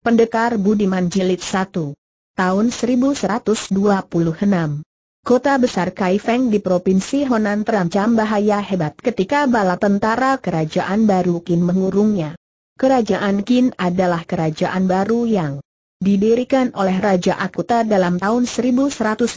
Pendekar Budiman Jilid 1. Tahun 1126. Kota besar Kaifeng di Provinsi Honan terancam bahaya hebat ketika bala tentara kerajaan baru Qin mengurungnya. Kerajaan Qin adalah kerajaan baru yang didirikan oleh Raja Akuta dalam tahun 1115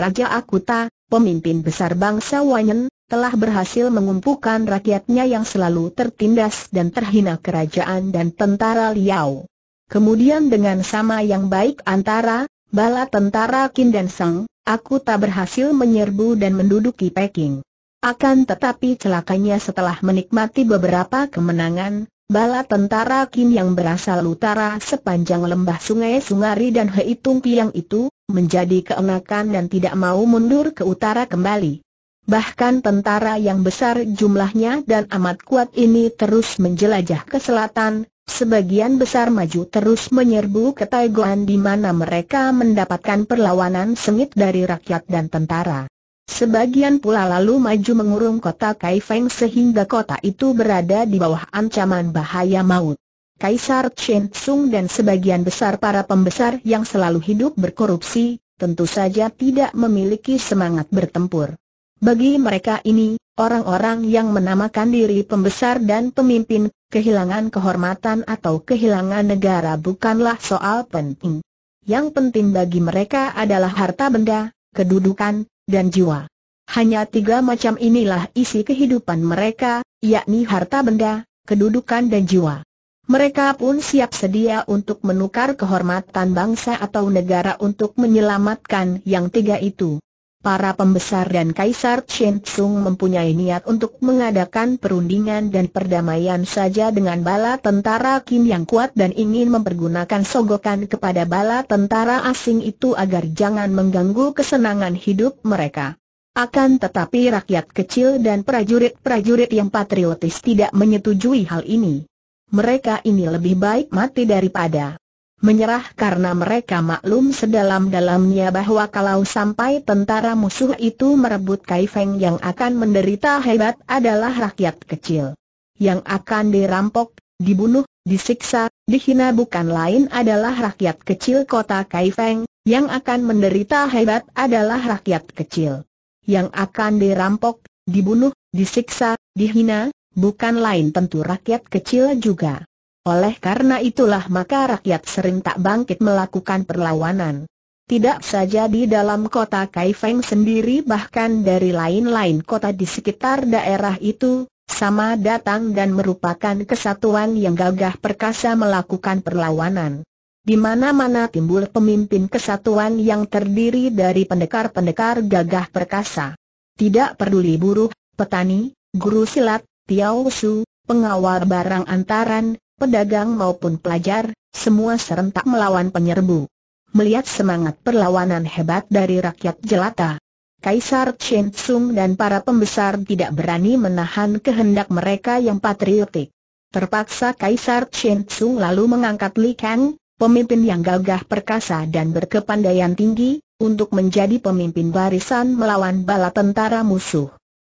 Raja Akuta, pemimpin besar bangsa Wanyan, telah berhasil mengumpulkan rakyatnya yang selalu tertindas dan terhina kerajaan dan tentara Liao. Kemudian dengan sama yang baik antara bala tentara Qin dan Song, aku tak berhasil menyerbu dan menduduki Peking. Akan tetapi celakanya setelah menikmati beberapa kemenangan, bala tentara Qin yang berasal utara sepanjang lembah sungai Sungari dan Heitung Piang itu, menjadi keenakan dan tidak mau mundur ke utara kembali. Bahkan tentara yang besar jumlahnya dan amat kuat ini terus menjelajah ke selatan, Sebagian besar maju terus menyerbu ke Taiguan di mana mereka mendapatkan perlawanan sengit dari rakyat dan tentara. Sebagian pula lalu maju mengurung kota Kaifeng sehingga kota itu berada di bawah ancaman bahaya maut. Kaisar Chen Sung dan sebagian besar para pembesar yang selalu hidup berkorupsi, tentu saja tidak memiliki semangat bertempur. Bagi mereka ini, orang-orang yang menamakan diri pembesar dan pemimpin, kehilangan kehormatan atau kehilangan negara bukanlah soal penting. Yang penting bagi mereka adalah harta benda, kedudukan, dan jiwa. Hanya tiga macam inilah isi kehidupan mereka, yakni harta benda, kedudukan dan jiwa. Mereka pun siap sedia untuk menukar kehormatan bangsa atau negara untuk menyelamatkan yang tiga itu. Para pembesar dan Kaisar Chen Tsung mempunyai niat untuk mengadakan perundingan dan perdamaian saja dengan bala tentara Kim yang kuat dan ingin mempergunakan sogokan kepada bala tentara asing itu agar jangan mengganggu kesenangan hidup mereka. Akan tetapi rakyat kecil dan prajurit-prajurit yang patriotis tidak menyetujui hal ini. Mereka ini lebih baik mati daripada menyerah karena mereka maklum sedalam-dalamnya bahwa kalau sampai tentara musuh itu merebut Kaifeng yang akan menderita hebat adalah rakyat kecil. Yang akan dirampok, dibunuh, disiksa, dihina bukan lain adalah rakyat kecil kota Kaifeng, yang akan menderita hebat adalah rakyat kecil. Yang akan dirampok, dibunuh, disiksa, dihina, bukan lain tentu rakyat kecil juga. Oleh karena itulah maka rakyat sering tak bangkit melakukan perlawanan. Tidak saja di dalam kota Kaifeng sendiri bahkan dari lain-lain kota di sekitar daerah itu, sama datang dan merupakan kesatuan yang gagah perkasa melakukan perlawanan. Di mana-mana timbul pemimpin kesatuan yang terdiri dari pendekar-pendekar gagah perkasa. Tidak peduli buruh, petani, guru silat, tiausu, pengawal barang antaran, pedagang maupun pelajar, semua serentak melawan penyerbu. Melihat semangat perlawanan hebat dari rakyat jelata, Kaisar Chen Sung dan para pembesar tidak berani menahan kehendak mereka yang patriotik. Terpaksa Kaisar Chen Sung lalu mengangkat Li Kang, pemimpin yang gagah perkasa dan berkepandaian tinggi, untuk menjadi pemimpin barisan melawan bala tentara musuh.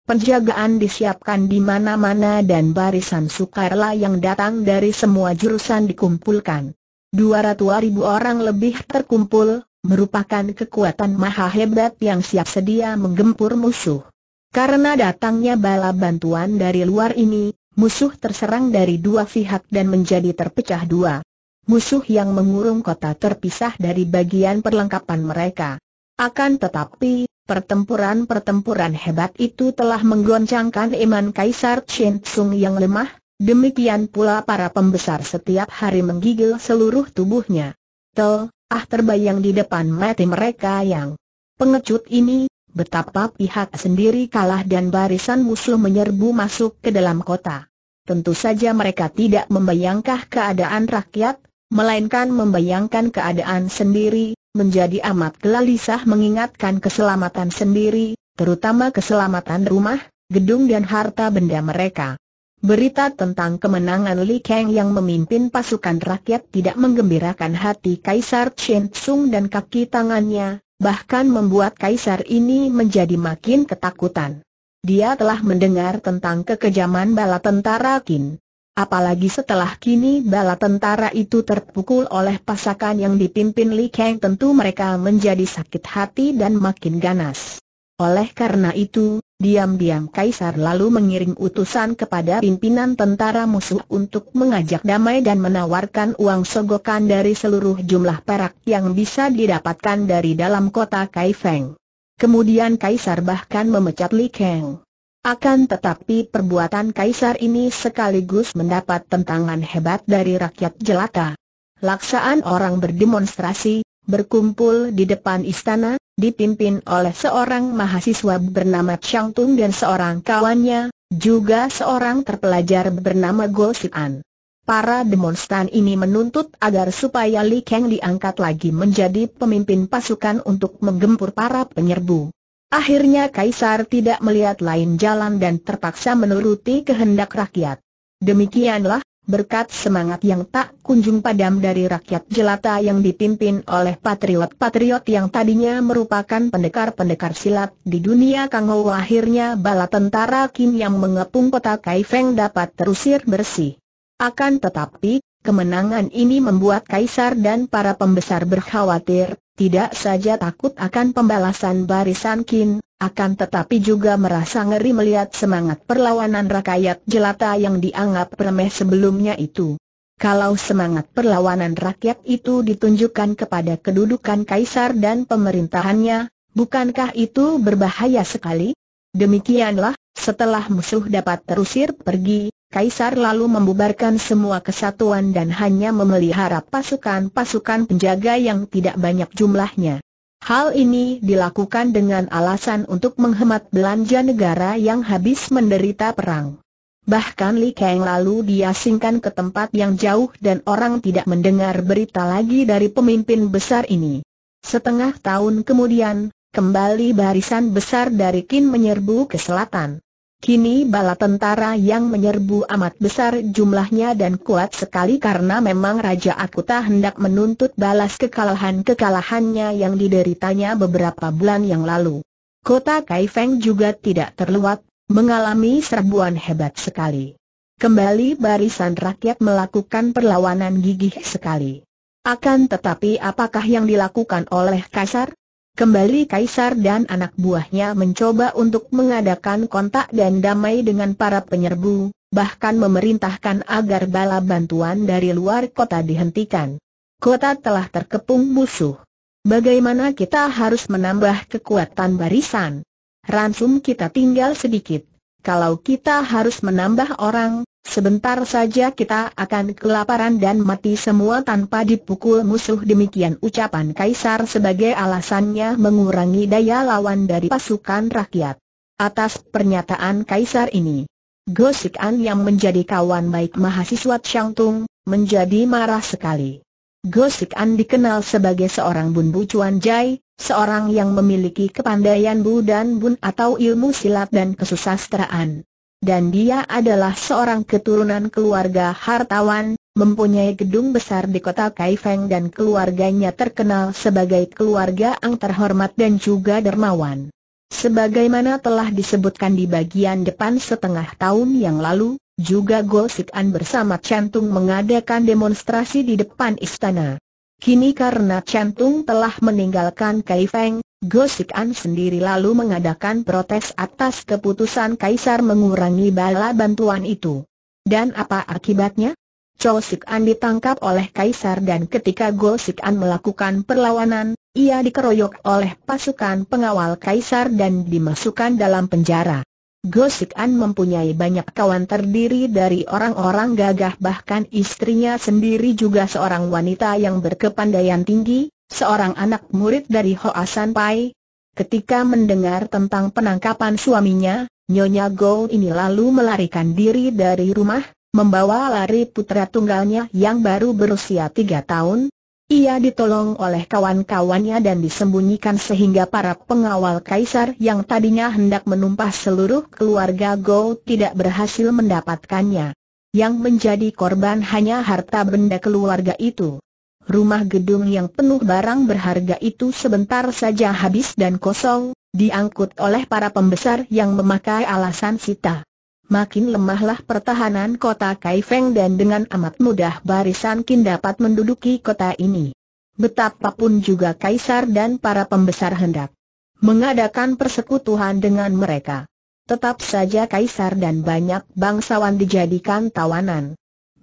Penjagaan disiapkan di mana-mana dan barisan sukarela yang datang dari semua jurusan dikumpulkan. Dua 200 ribu orang lebih terkumpul, merupakan kekuatan maha hebat yang siap sedia menggempur musuh. Karena datangnya bala bantuan dari luar ini, musuh terserang dari dua pihak dan menjadi terpecah dua. Musuh yang mengurung kota terpisah dari bagian perlengkapan mereka. Akan tetapi, Pertempuran-pertempuran hebat itu telah menggoncangkan iman Kaisar Chen Tsung yang lemah, demikian pula para pembesar setiap hari menggigil seluruh tubuhnya. Tel, ah terbayang di depan mati mereka yang pengecut ini, betapa pihak sendiri kalah dan barisan musuh menyerbu masuk ke dalam kota. Tentu saja mereka tidak membayangkan keadaan rakyat, melainkan membayangkan keadaan sendiri, menjadi amat gelisah mengingatkan keselamatan sendiri, terutama keselamatan rumah, gedung dan harta benda mereka. Berita tentang kemenangan Li Kang yang memimpin pasukan rakyat tidak menggembirakan hati Kaisar Chen Sung dan kaki tangannya, bahkan membuat Kaisar ini menjadi makin ketakutan. Dia telah mendengar tentang kekejaman bala tentara Qin. Apalagi setelah kini bala tentara itu terpukul oleh pasakan yang dipimpin Li Kang tentu mereka menjadi sakit hati dan makin ganas. Oleh karena itu, diam-diam Kaisar lalu mengirim utusan kepada pimpinan tentara musuh untuk mengajak damai dan menawarkan uang sogokan dari seluruh jumlah perak yang bisa didapatkan dari dalam kota Kaifeng. Kemudian Kaisar bahkan memecat Li Kang. Akan tetapi perbuatan kaisar ini sekaligus mendapat tentangan hebat dari rakyat jelata. Laksaan orang berdemonstrasi, berkumpul di depan istana, dipimpin oleh seorang mahasiswa bernama Chang Tung dan seorang kawannya, juga seorang terpelajar bernama Go Sian. Para demonstran ini menuntut agar supaya Li Kang diangkat lagi menjadi pemimpin pasukan untuk menggempur para penyerbu. Akhirnya Kaisar tidak melihat lain jalan dan terpaksa menuruti kehendak rakyat. Demikianlah, berkat semangat yang tak kunjung padam dari rakyat jelata yang dipimpin oleh patriot-patriot yang tadinya merupakan pendekar-pendekar silat di dunia Kang akhirnya bala tentara Kim yang mengepung kota Kaifeng dapat terusir bersih. Akan tetapi, kemenangan ini membuat Kaisar dan para pembesar berkhawatir, tidak saja takut akan pembalasan barisan Kin, akan tetapi juga merasa ngeri melihat semangat perlawanan rakyat jelata yang dianggap remeh sebelumnya itu. Kalau semangat perlawanan rakyat itu ditunjukkan kepada kedudukan kaisar dan pemerintahannya, bukankah itu berbahaya sekali? Demikianlah, setelah musuh dapat terusir pergi, Kaisar lalu membubarkan semua kesatuan dan hanya memelihara pasukan-pasukan penjaga yang tidak banyak jumlahnya. Hal ini dilakukan dengan alasan untuk menghemat belanja negara yang habis menderita perang. Bahkan Li Kang lalu diasingkan ke tempat yang jauh dan orang tidak mendengar berita lagi dari pemimpin besar ini. Setengah tahun kemudian, kembali barisan besar dari Qin menyerbu ke selatan. Kini bala tentara yang menyerbu amat besar jumlahnya dan kuat sekali karena memang Raja Akuta hendak menuntut balas kekalahan-kekalahannya yang dideritanya beberapa bulan yang lalu. Kota Kaifeng juga tidak terlewat, mengalami serbuan hebat sekali. Kembali barisan rakyat melakukan perlawanan gigih sekali. Akan tetapi apakah yang dilakukan oleh Kaisar? Kembali Kaisar dan anak buahnya mencoba untuk mengadakan kontak dan damai dengan para penyerbu, bahkan memerintahkan agar bala bantuan dari luar kota dihentikan. Kota telah terkepung musuh. Bagaimana kita harus menambah kekuatan barisan? Ransum kita tinggal sedikit. Kalau kita harus menambah orang, Sebentar saja kita akan kelaparan dan mati semua tanpa dipukul musuh demikian ucapan Kaisar sebagai alasannya mengurangi daya lawan dari pasukan rakyat. Atas pernyataan Kaisar ini, Gosik An yang menjadi kawan baik mahasiswa Tung, menjadi marah sekali. Gosik An dikenal sebagai seorang Bun Bu Chuan Jai, seorang yang memiliki kepandaian Bu dan Bun atau ilmu silat dan kesusastraan dan dia adalah seorang keturunan keluarga hartawan, mempunyai gedung besar di kota Kaifeng dan keluarganya terkenal sebagai keluarga ang terhormat dan juga dermawan. Sebagaimana telah disebutkan di bagian depan setengah tahun yang lalu, juga Gosik An bersama Chantung mengadakan demonstrasi di depan istana. Kini karena Chantung telah meninggalkan Kai Feng, Gosik An sendiri lalu mengadakan protes atas keputusan Kaisar mengurangi bala bantuan itu. Dan apa akibatnya? Chosik An ditangkap oleh Kaisar dan ketika Gosik An melakukan perlawanan, ia dikeroyok oleh pasukan pengawal Kaisar dan dimasukkan dalam penjara. Gosikan mempunyai banyak kawan terdiri dari orang-orang gagah bahkan istrinya sendiri juga seorang wanita yang berkepandaian tinggi, seorang anak murid dari Hoasan Pai. Ketika mendengar tentang penangkapan suaminya, Nyonya Go ini lalu melarikan diri dari rumah, membawa lari putra tunggalnya yang baru berusia tiga tahun, ia ditolong oleh kawan-kawannya dan disembunyikan sehingga para pengawal kaisar yang tadinya hendak menumpas seluruh keluarga Go tidak berhasil mendapatkannya. Yang menjadi korban hanya harta benda keluarga itu. Rumah gedung yang penuh barang berharga itu sebentar saja habis dan kosong, diangkut oleh para pembesar yang memakai alasan sita makin lemahlah pertahanan kota Kaifeng dan dengan amat mudah barisan Kin dapat menduduki kota ini. Betapapun juga kaisar dan para pembesar hendak mengadakan persekutuan dengan mereka. Tetap saja kaisar dan banyak bangsawan dijadikan tawanan.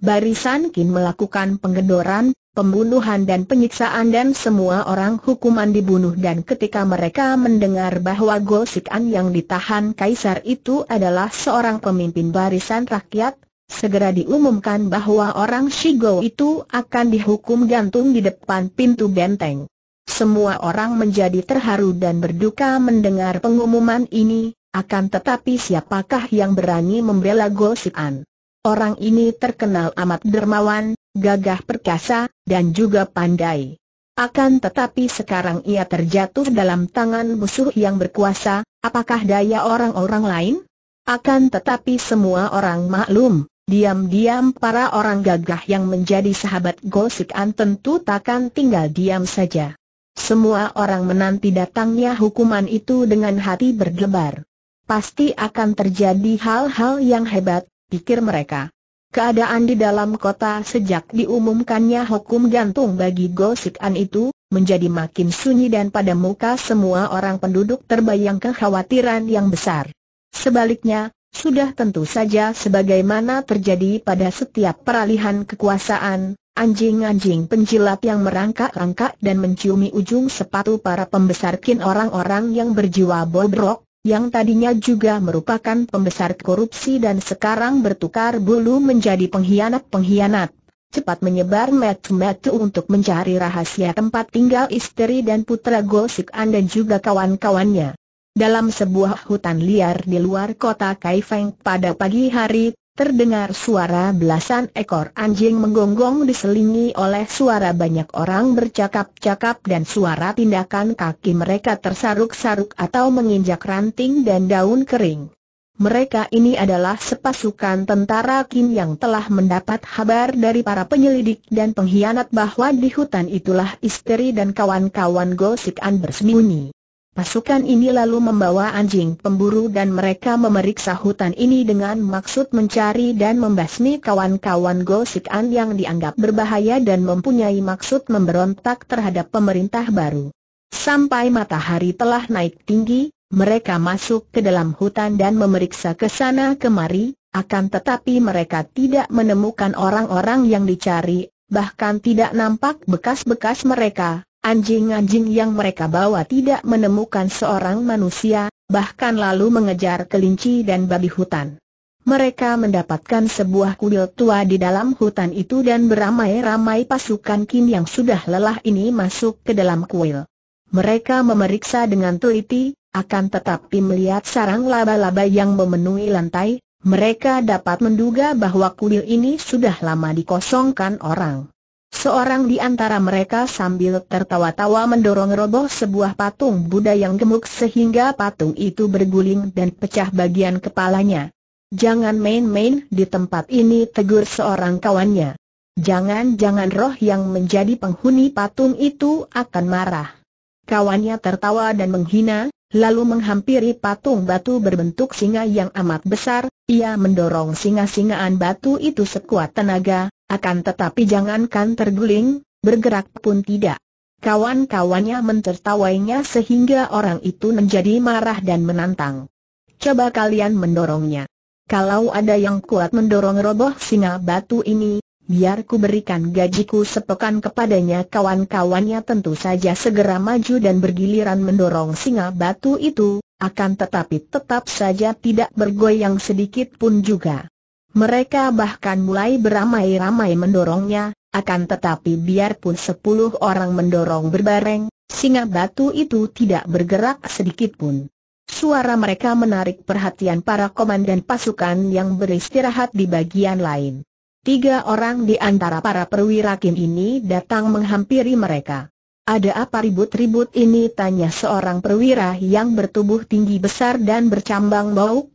Barisan Kin melakukan penggedoran, pembunuhan dan penyiksaan dan semua orang hukuman dibunuh dan ketika mereka mendengar bahwa Gosikan yang ditahan kaisar itu adalah seorang pemimpin barisan rakyat, segera diumumkan bahwa orang Shigo itu akan dihukum gantung di depan pintu benteng. Semua orang menjadi terharu dan berduka mendengar pengumuman ini, akan tetapi siapakah yang berani membela Gosikan? Orang ini terkenal amat dermawan, gagah perkasa, dan juga pandai. Akan tetapi sekarang ia terjatuh dalam tangan musuh yang berkuasa, apakah daya orang-orang lain? Akan tetapi semua orang maklum, diam-diam para orang gagah yang menjadi sahabat An tentu takkan tinggal diam saja. Semua orang menanti datangnya hukuman itu dengan hati berdebar. Pasti akan terjadi hal-hal yang hebat, pikir mereka. Keadaan di dalam kota sejak diumumkannya hukum gantung bagi Gosik itu, menjadi makin sunyi dan pada muka semua orang penduduk terbayang kekhawatiran yang besar. Sebaliknya, sudah tentu saja sebagaimana terjadi pada setiap peralihan kekuasaan, anjing-anjing penjilat yang merangkak-rangkak dan menciumi ujung sepatu para pembesarkin orang-orang yang berjiwa bobrok, yang tadinya juga merupakan pembesar korupsi dan sekarang bertukar bulu menjadi pengkhianat-pengkhianat. Cepat menyebar metu-metu untuk mencari rahasia tempat tinggal istri dan putra Gosik Anda juga kawan-kawannya. Dalam sebuah hutan liar di luar kota Kaifeng pada pagi hari, Terdengar suara belasan ekor anjing menggonggong diselingi oleh suara banyak orang bercakap-cakap dan suara tindakan kaki mereka tersaruk-saruk atau menginjak ranting dan daun kering. Mereka ini adalah sepasukan tentara Kim yang telah mendapat kabar dari para penyelidik dan pengkhianat bahwa di hutan itulah istri dan kawan-kawan Go An bersembunyi. Pasukan ini lalu membawa anjing pemburu dan mereka memeriksa hutan ini dengan maksud mencari dan membasmi kawan-kawan Gosik yang dianggap berbahaya dan mempunyai maksud memberontak terhadap pemerintah baru. Sampai matahari telah naik tinggi, mereka masuk ke dalam hutan dan memeriksa ke sana kemari, akan tetapi mereka tidak menemukan orang-orang yang dicari, bahkan tidak nampak bekas-bekas mereka. Anjing-anjing yang mereka bawa tidak menemukan seorang manusia, bahkan lalu mengejar kelinci dan babi hutan. Mereka mendapatkan sebuah kuil tua di dalam hutan itu dan beramai-ramai pasukan Kim yang sudah lelah ini masuk ke dalam kuil. Mereka memeriksa dengan teliti, akan tetapi melihat sarang laba-laba yang memenuhi lantai, mereka dapat menduga bahwa kuil ini sudah lama dikosongkan orang. Seorang di antara mereka sambil tertawa-tawa mendorong roboh sebuah patung Buddha yang gemuk sehingga patung itu berguling dan pecah bagian kepalanya. Jangan main-main di tempat ini tegur seorang kawannya. Jangan-jangan roh yang menjadi penghuni patung itu akan marah. Kawannya tertawa dan menghina, lalu menghampiri patung batu berbentuk singa yang amat besar, ia mendorong singa-singaan batu itu sekuat tenaga, akan tetapi jangankan terguling, bergerak pun tidak. Kawan-kawannya mentertawainya sehingga orang itu menjadi marah dan menantang. Coba kalian mendorongnya. Kalau ada yang kuat mendorong roboh singa batu ini, biar ku berikan gajiku sepekan kepadanya kawan-kawannya tentu saja segera maju dan bergiliran mendorong singa batu itu, akan tetapi tetap saja tidak bergoyang sedikit pun juga. Mereka bahkan mulai beramai-ramai mendorongnya, akan tetapi biarpun sepuluh orang mendorong berbareng, singa batu itu tidak bergerak sedikitpun. Suara mereka menarik perhatian para komandan pasukan yang beristirahat di bagian lain. Tiga orang di antara para perwira Kim ini datang menghampiri mereka. Ada apa ribut-ribut ini tanya seorang perwira yang bertubuh tinggi besar dan bercambang bau,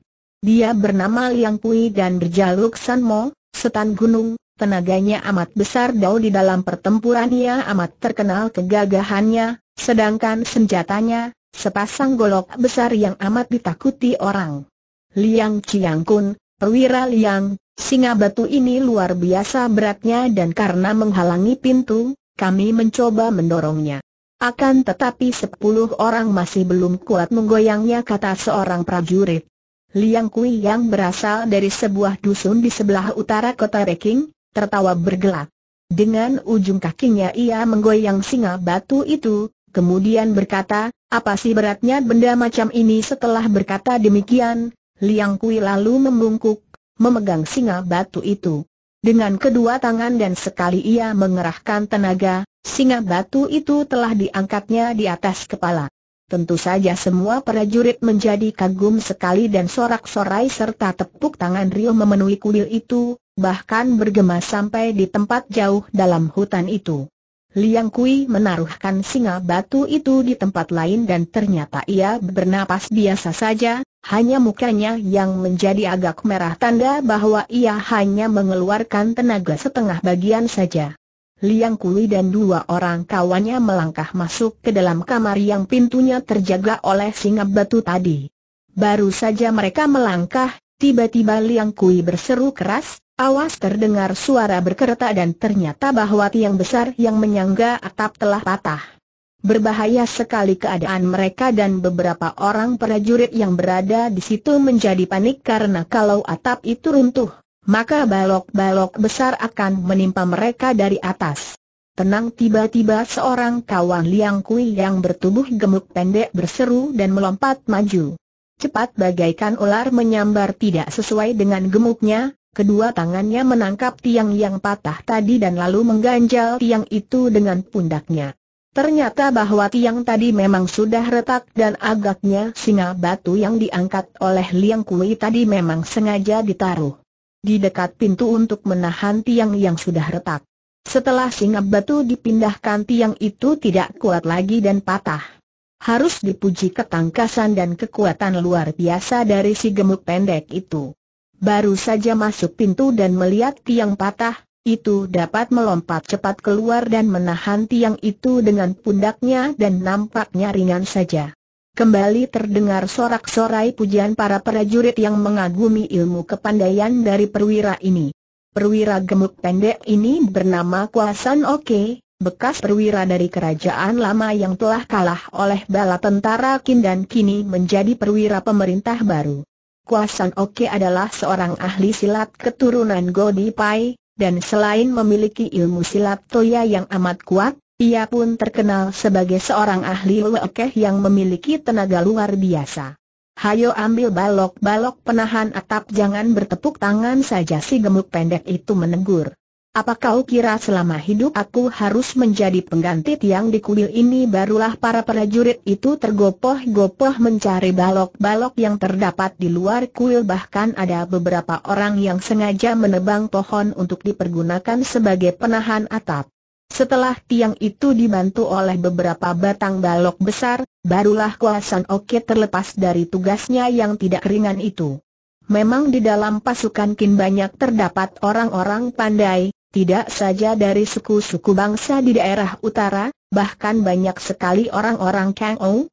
dia bernama Liang Pui dan berjaluk San Mo, setan gunung, tenaganya amat besar dau di dalam pertempuran ia amat terkenal kegagahannya, sedangkan senjatanya, sepasang golok besar yang amat ditakuti orang. Liang Chiang Kun, perwira Liang, singa batu ini luar biasa beratnya dan karena menghalangi pintu, kami mencoba mendorongnya. Akan tetapi sepuluh orang masih belum kuat menggoyangnya kata seorang prajurit. Liang Kui yang berasal dari sebuah dusun di sebelah utara kota Reking, tertawa bergelak. Dengan ujung kakinya ia menggoyang singa batu itu, kemudian berkata, apa sih beratnya benda macam ini setelah berkata demikian, Liang Kui lalu membungkuk, memegang singa batu itu. Dengan kedua tangan dan sekali ia mengerahkan tenaga, singa batu itu telah diangkatnya di atas kepala. Tentu saja semua prajurit menjadi kagum sekali dan sorak-sorai serta tepuk tangan Rio memenuhi kuil itu, bahkan bergema sampai di tempat jauh dalam hutan itu. Liang Kui menaruhkan singa batu itu di tempat lain dan ternyata ia bernapas biasa saja, hanya mukanya yang menjadi agak merah tanda bahwa ia hanya mengeluarkan tenaga setengah bagian saja. Liang Kui dan dua orang kawannya melangkah masuk ke dalam kamar yang pintunya terjaga oleh singa batu tadi. Baru saja mereka melangkah, tiba-tiba Liang Kui berseru keras, awas terdengar suara berkereta dan ternyata bahwa tiang besar yang menyangga atap telah patah. Berbahaya sekali keadaan mereka dan beberapa orang prajurit yang berada di situ menjadi panik karena kalau atap itu runtuh, maka balok-balok besar akan menimpa mereka dari atas. Tenang tiba-tiba seorang kawan Liang Kui yang bertubuh gemuk pendek berseru dan melompat maju. Cepat bagaikan ular menyambar tidak sesuai dengan gemuknya, kedua tangannya menangkap tiang yang patah tadi dan lalu mengganjal tiang itu dengan pundaknya. Ternyata bahwa tiang tadi memang sudah retak dan agaknya singa batu yang diangkat oleh Liang Kui tadi memang sengaja ditaruh di dekat pintu untuk menahan tiang yang sudah retak. Setelah singap batu dipindahkan tiang itu tidak kuat lagi dan patah. Harus dipuji ketangkasan dan kekuatan luar biasa dari si gemuk pendek itu. Baru saja masuk pintu dan melihat tiang patah, itu dapat melompat cepat keluar dan menahan tiang itu dengan pundaknya dan nampaknya ringan saja. Kembali terdengar sorak-sorai pujian para prajurit yang mengagumi ilmu kepandaian dari perwira ini. Perwira gemuk pendek ini bernama Kuasan Oke, bekas perwira dari kerajaan lama yang telah kalah oleh bala tentara Kim dan kini menjadi perwira pemerintah baru. Kuasan Oke adalah seorang ahli silat keturunan Godi Pai, dan selain memiliki ilmu silat Toya yang amat kuat, ia pun terkenal sebagai seorang ahli lekeh yang memiliki tenaga luar biasa. Hayo ambil balok-balok penahan atap jangan bertepuk tangan saja si gemuk pendek itu menegur. Apa kau kira selama hidup aku harus menjadi pengganti tiang di kuil ini barulah para prajurit itu tergopoh-gopoh mencari balok-balok yang terdapat di luar kuil bahkan ada beberapa orang yang sengaja menebang pohon untuk dipergunakan sebagai penahan atap. Setelah tiang itu dibantu oleh beberapa batang balok besar, barulah Kuasan Oke terlepas dari tugasnya yang tidak ringan itu. Memang di dalam pasukan Kin banyak terdapat orang-orang pandai, tidak saja dari suku-suku bangsa di daerah utara, bahkan banyak sekali orang-orang Kang Ou,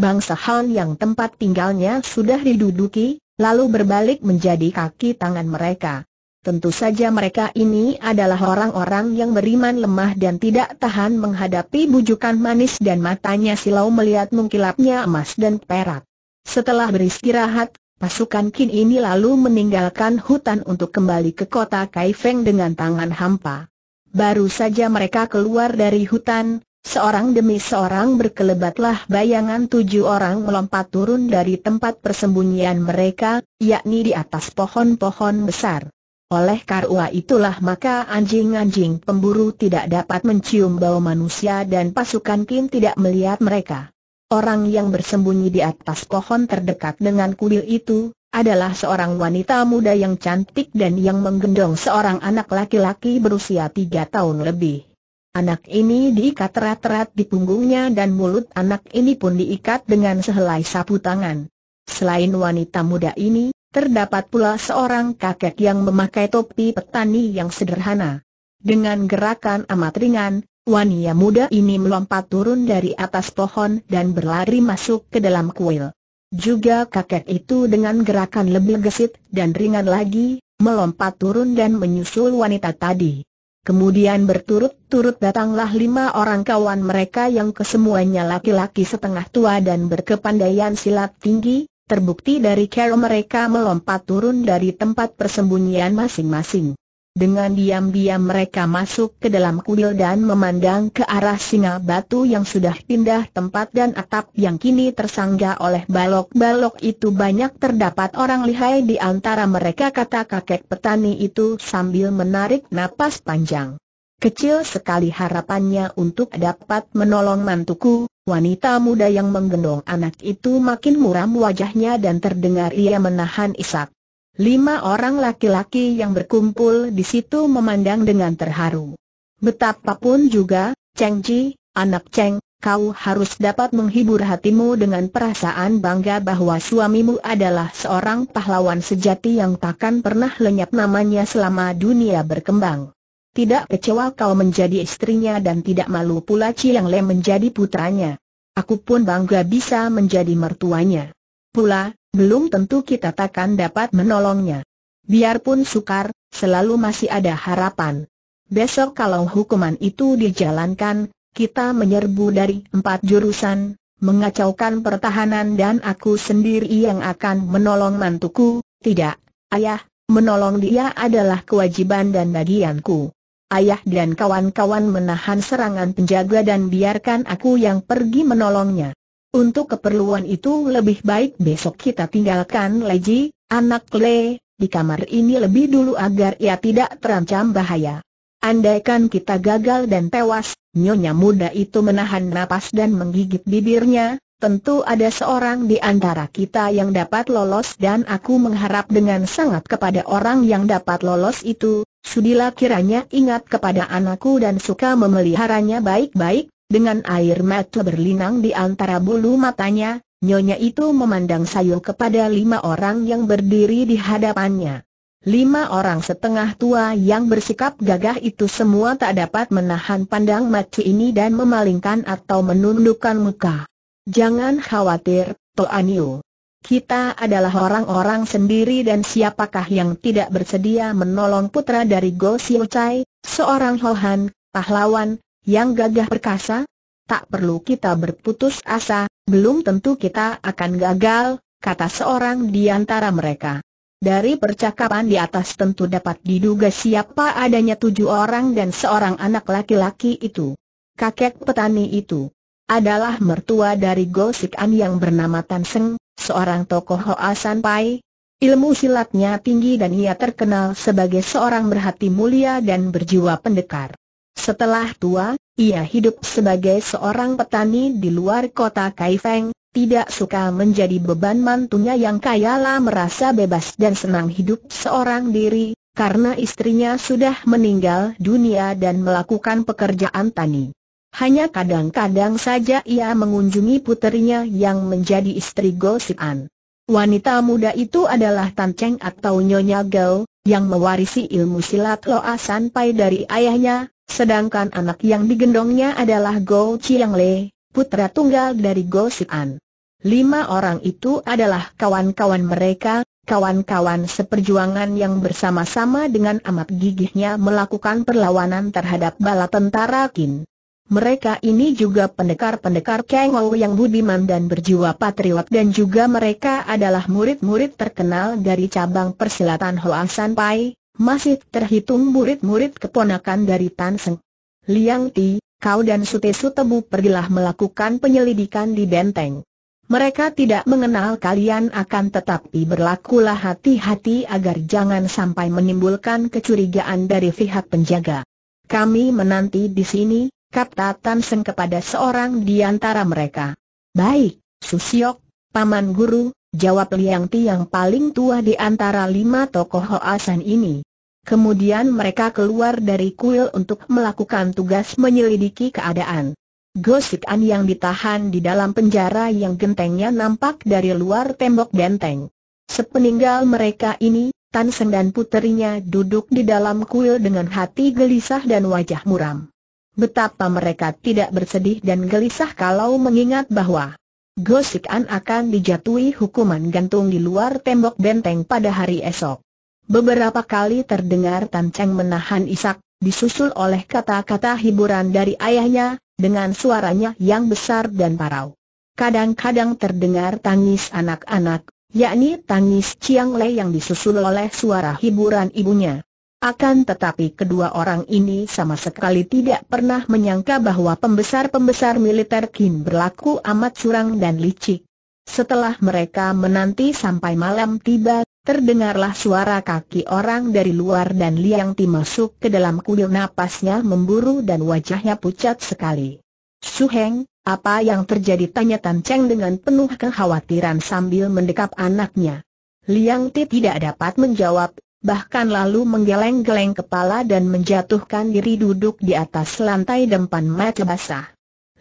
bangsa Han yang tempat tinggalnya sudah diduduki, lalu berbalik menjadi kaki tangan mereka. Tentu saja mereka ini adalah orang-orang yang beriman lemah dan tidak tahan menghadapi bujukan manis dan matanya silau melihat mengkilapnya emas dan perak. Setelah beristirahat, pasukan Qin ini lalu meninggalkan hutan untuk kembali ke kota Kaifeng dengan tangan hampa. Baru saja mereka keluar dari hutan, seorang demi seorang berkelebatlah bayangan tujuh orang melompat turun dari tempat persembunyian mereka, yakni di atas pohon-pohon besar. Oleh karena itulah maka anjing-anjing pemburu tidak dapat mencium bau manusia dan pasukan Kim tidak melihat mereka. Orang yang bersembunyi di atas pohon terdekat dengan kuil itu adalah seorang wanita muda yang cantik dan yang menggendong seorang anak laki-laki berusia tiga tahun lebih. Anak ini diikat erat-erat di punggungnya dan mulut anak ini pun diikat dengan sehelai sapu tangan. Selain wanita muda ini, Terdapat pula seorang kakek yang memakai topi petani yang sederhana. Dengan gerakan amat ringan, wanita muda ini melompat turun dari atas pohon dan berlari masuk ke dalam kuil. Juga kakek itu dengan gerakan lebih gesit dan ringan lagi, melompat turun dan menyusul wanita tadi. Kemudian berturut-turut datanglah lima orang kawan mereka yang kesemuanya laki-laki setengah tua dan berkepandaian silat tinggi, Terbukti dari cara mereka melompat turun dari tempat persembunyian masing-masing. Dengan diam-diam mereka masuk ke dalam kuil dan memandang ke arah singa batu yang sudah pindah tempat dan atap yang kini tersangga oleh balok-balok itu banyak terdapat orang lihai di antara mereka kata kakek petani itu sambil menarik napas panjang. Kecil sekali harapannya untuk dapat menolong mantuku, Wanita muda yang menggendong anak itu makin muram wajahnya dan terdengar ia menahan isak. Lima orang laki-laki yang berkumpul di situ memandang dengan terharu. Betapapun juga, Cheng Ji, anak Cheng, kau harus dapat menghibur hatimu dengan perasaan bangga bahwa suamimu adalah seorang pahlawan sejati yang takkan pernah lenyap namanya selama dunia berkembang. Tidak kecewa kau menjadi istrinya dan tidak malu pula Ciang le menjadi putranya. Aku pun bangga bisa menjadi mertuanya. Pula, belum tentu kita takkan dapat menolongnya. Biarpun sukar, selalu masih ada harapan. Besok kalau hukuman itu dijalankan, kita menyerbu dari empat jurusan, mengacaukan pertahanan dan aku sendiri yang akan menolong mantuku, tidak, ayah, menolong dia adalah kewajiban dan bagianku ayah dan kawan-kawan menahan serangan penjaga dan biarkan aku yang pergi menolongnya. Untuk keperluan itu lebih baik besok kita tinggalkan Leji, anak Le, di kamar ini lebih dulu agar ia tidak terancam bahaya. Andaikan kita gagal dan tewas, nyonya muda itu menahan napas dan menggigit bibirnya, tentu ada seorang di antara kita yang dapat lolos dan aku mengharap dengan sangat kepada orang yang dapat lolos itu, Sudilah kiranya ingat kepada anakku dan suka memeliharanya baik-baik, dengan air mata berlinang di antara bulu matanya, Nyonya itu memandang sayung kepada lima orang yang berdiri di hadapannya. Lima orang setengah tua yang bersikap gagah itu semua tak dapat menahan pandang mati ini dan memalingkan atau menundukkan muka. Jangan khawatir, Toanio kita adalah orang-orang sendiri dan siapakah yang tidak bersedia menolong putra dari Go Siu Chai, seorang Hohan, pahlawan, yang gagah perkasa? Tak perlu kita berputus asa, belum tentu kita akan gagal, kata seorang di antara mereka. Dari percakapan di atas tentu dapat diduga siapa adanya tujuh orang dan seorang anak laki-laki itu. Kakek petani itu adalah mertua dari Go Sik An yang bernama Tan Seng, seorang tokoh Hoa Pai, Ilmu silatnya tinggi dan ia terkenal sebagai seorang berhati mulia dan berjiwa pendekar. Setelah tua, ia hidup sebagai seorang petani di luar kota Kaifeng, tidak suka menjadi beban mantunya yang kayalah merasa bebas dan senang hidup seorang diri, karena istrinya sudah meninggal dunia dan melakukan pekerjaan tani. Hanya kadang-kadang saja ia mengunjungi puterinya yang menjadi istri An. Wanita muda itu adalah Tan Cheng atau Nyonya Gao, yang mewarisi ilmu silat Loa Sanpai dari ayahnya, sedangkan anak yang digendongnya adalah Go Chiang Le, putra tunggal dari Go An. Lima orang itu adalah kawan-kawan mereka, kawan-kawan seperjuangan yang bersama-sama dengan amat gigihnya melakukan perlawanan terhadap bala tentara Qin. Mereka ini juga pendekar-pendekar Kang Ou yang budiman dan berjiwa patriot dan juga mereka adalah murid-murid terkenal dari cabang persilatan Hoa San Pai, masih terhitung murid-murid keponakan dari Tan Seng. Liang Ti, kau dan Sute Sutebu pergilah melakukan penyelidikan di benteng. Mereka tidak mengenal kalian akan tetapi berlakulah hati-hati agar jangan sampai menimbulkan kecurigaan dari pihak penjaga. Kami menanti di sini, kata Tan Seng kepada seorang di antara mereka. Baik, Susiok, Paman Guru, jawab Liang Ti yang paling tua di antara lima tokoh Hoasan ini. Kemudian mereka keluar dari kuil untuk melakukan tugas menyelidiki keadaan. Gosipan An yang ditahan di dalam penjara yang gentengnya nampak dari luar tembok benteng. Sepeninggal mereka ini, Tan Seng dan puterinya duduk di dalam kuil dengan hati gelisah dan wajah muram. Betapa mereka tidak bersedih dan gelisah kalau mengingat bahwa Gosikan akan dijatuhi hukuman gantung di luar tembok benteng pada hari esok. Beberapa kali terdengar Tan menahan isak, disusul oleh kata-kata hiburan dari ayahnya, dengan suaranya yang besar dan parau. Kadang-kadang terdengar tangis anak-anak, yakni tangis Chiang Lei yang disusul oleh suara hiburan ibunya. Akan tetapi kedua orang ini sama sekali tidak pernah menyangka bahwa pembesar-pembesar militer Qin berlaku amat curang dan licik. Setelah mereka menanti sampai malam tiba, terdengarlah suara kaki orang dari luar dan Liang Ti masuk ke dalam kuil napasnya memburu dan wajahnya pucat sekali. Suheng, apa yang terjadi tanya Tan Cheng dengan penuh kekhawatiran sambil mendekap anaknya. Liang Ti tidak dapat menjawab, bahkan lalu menggeleng-geleng kepala dan menjatuhkan diri duduk di atas lantai depan mata basah.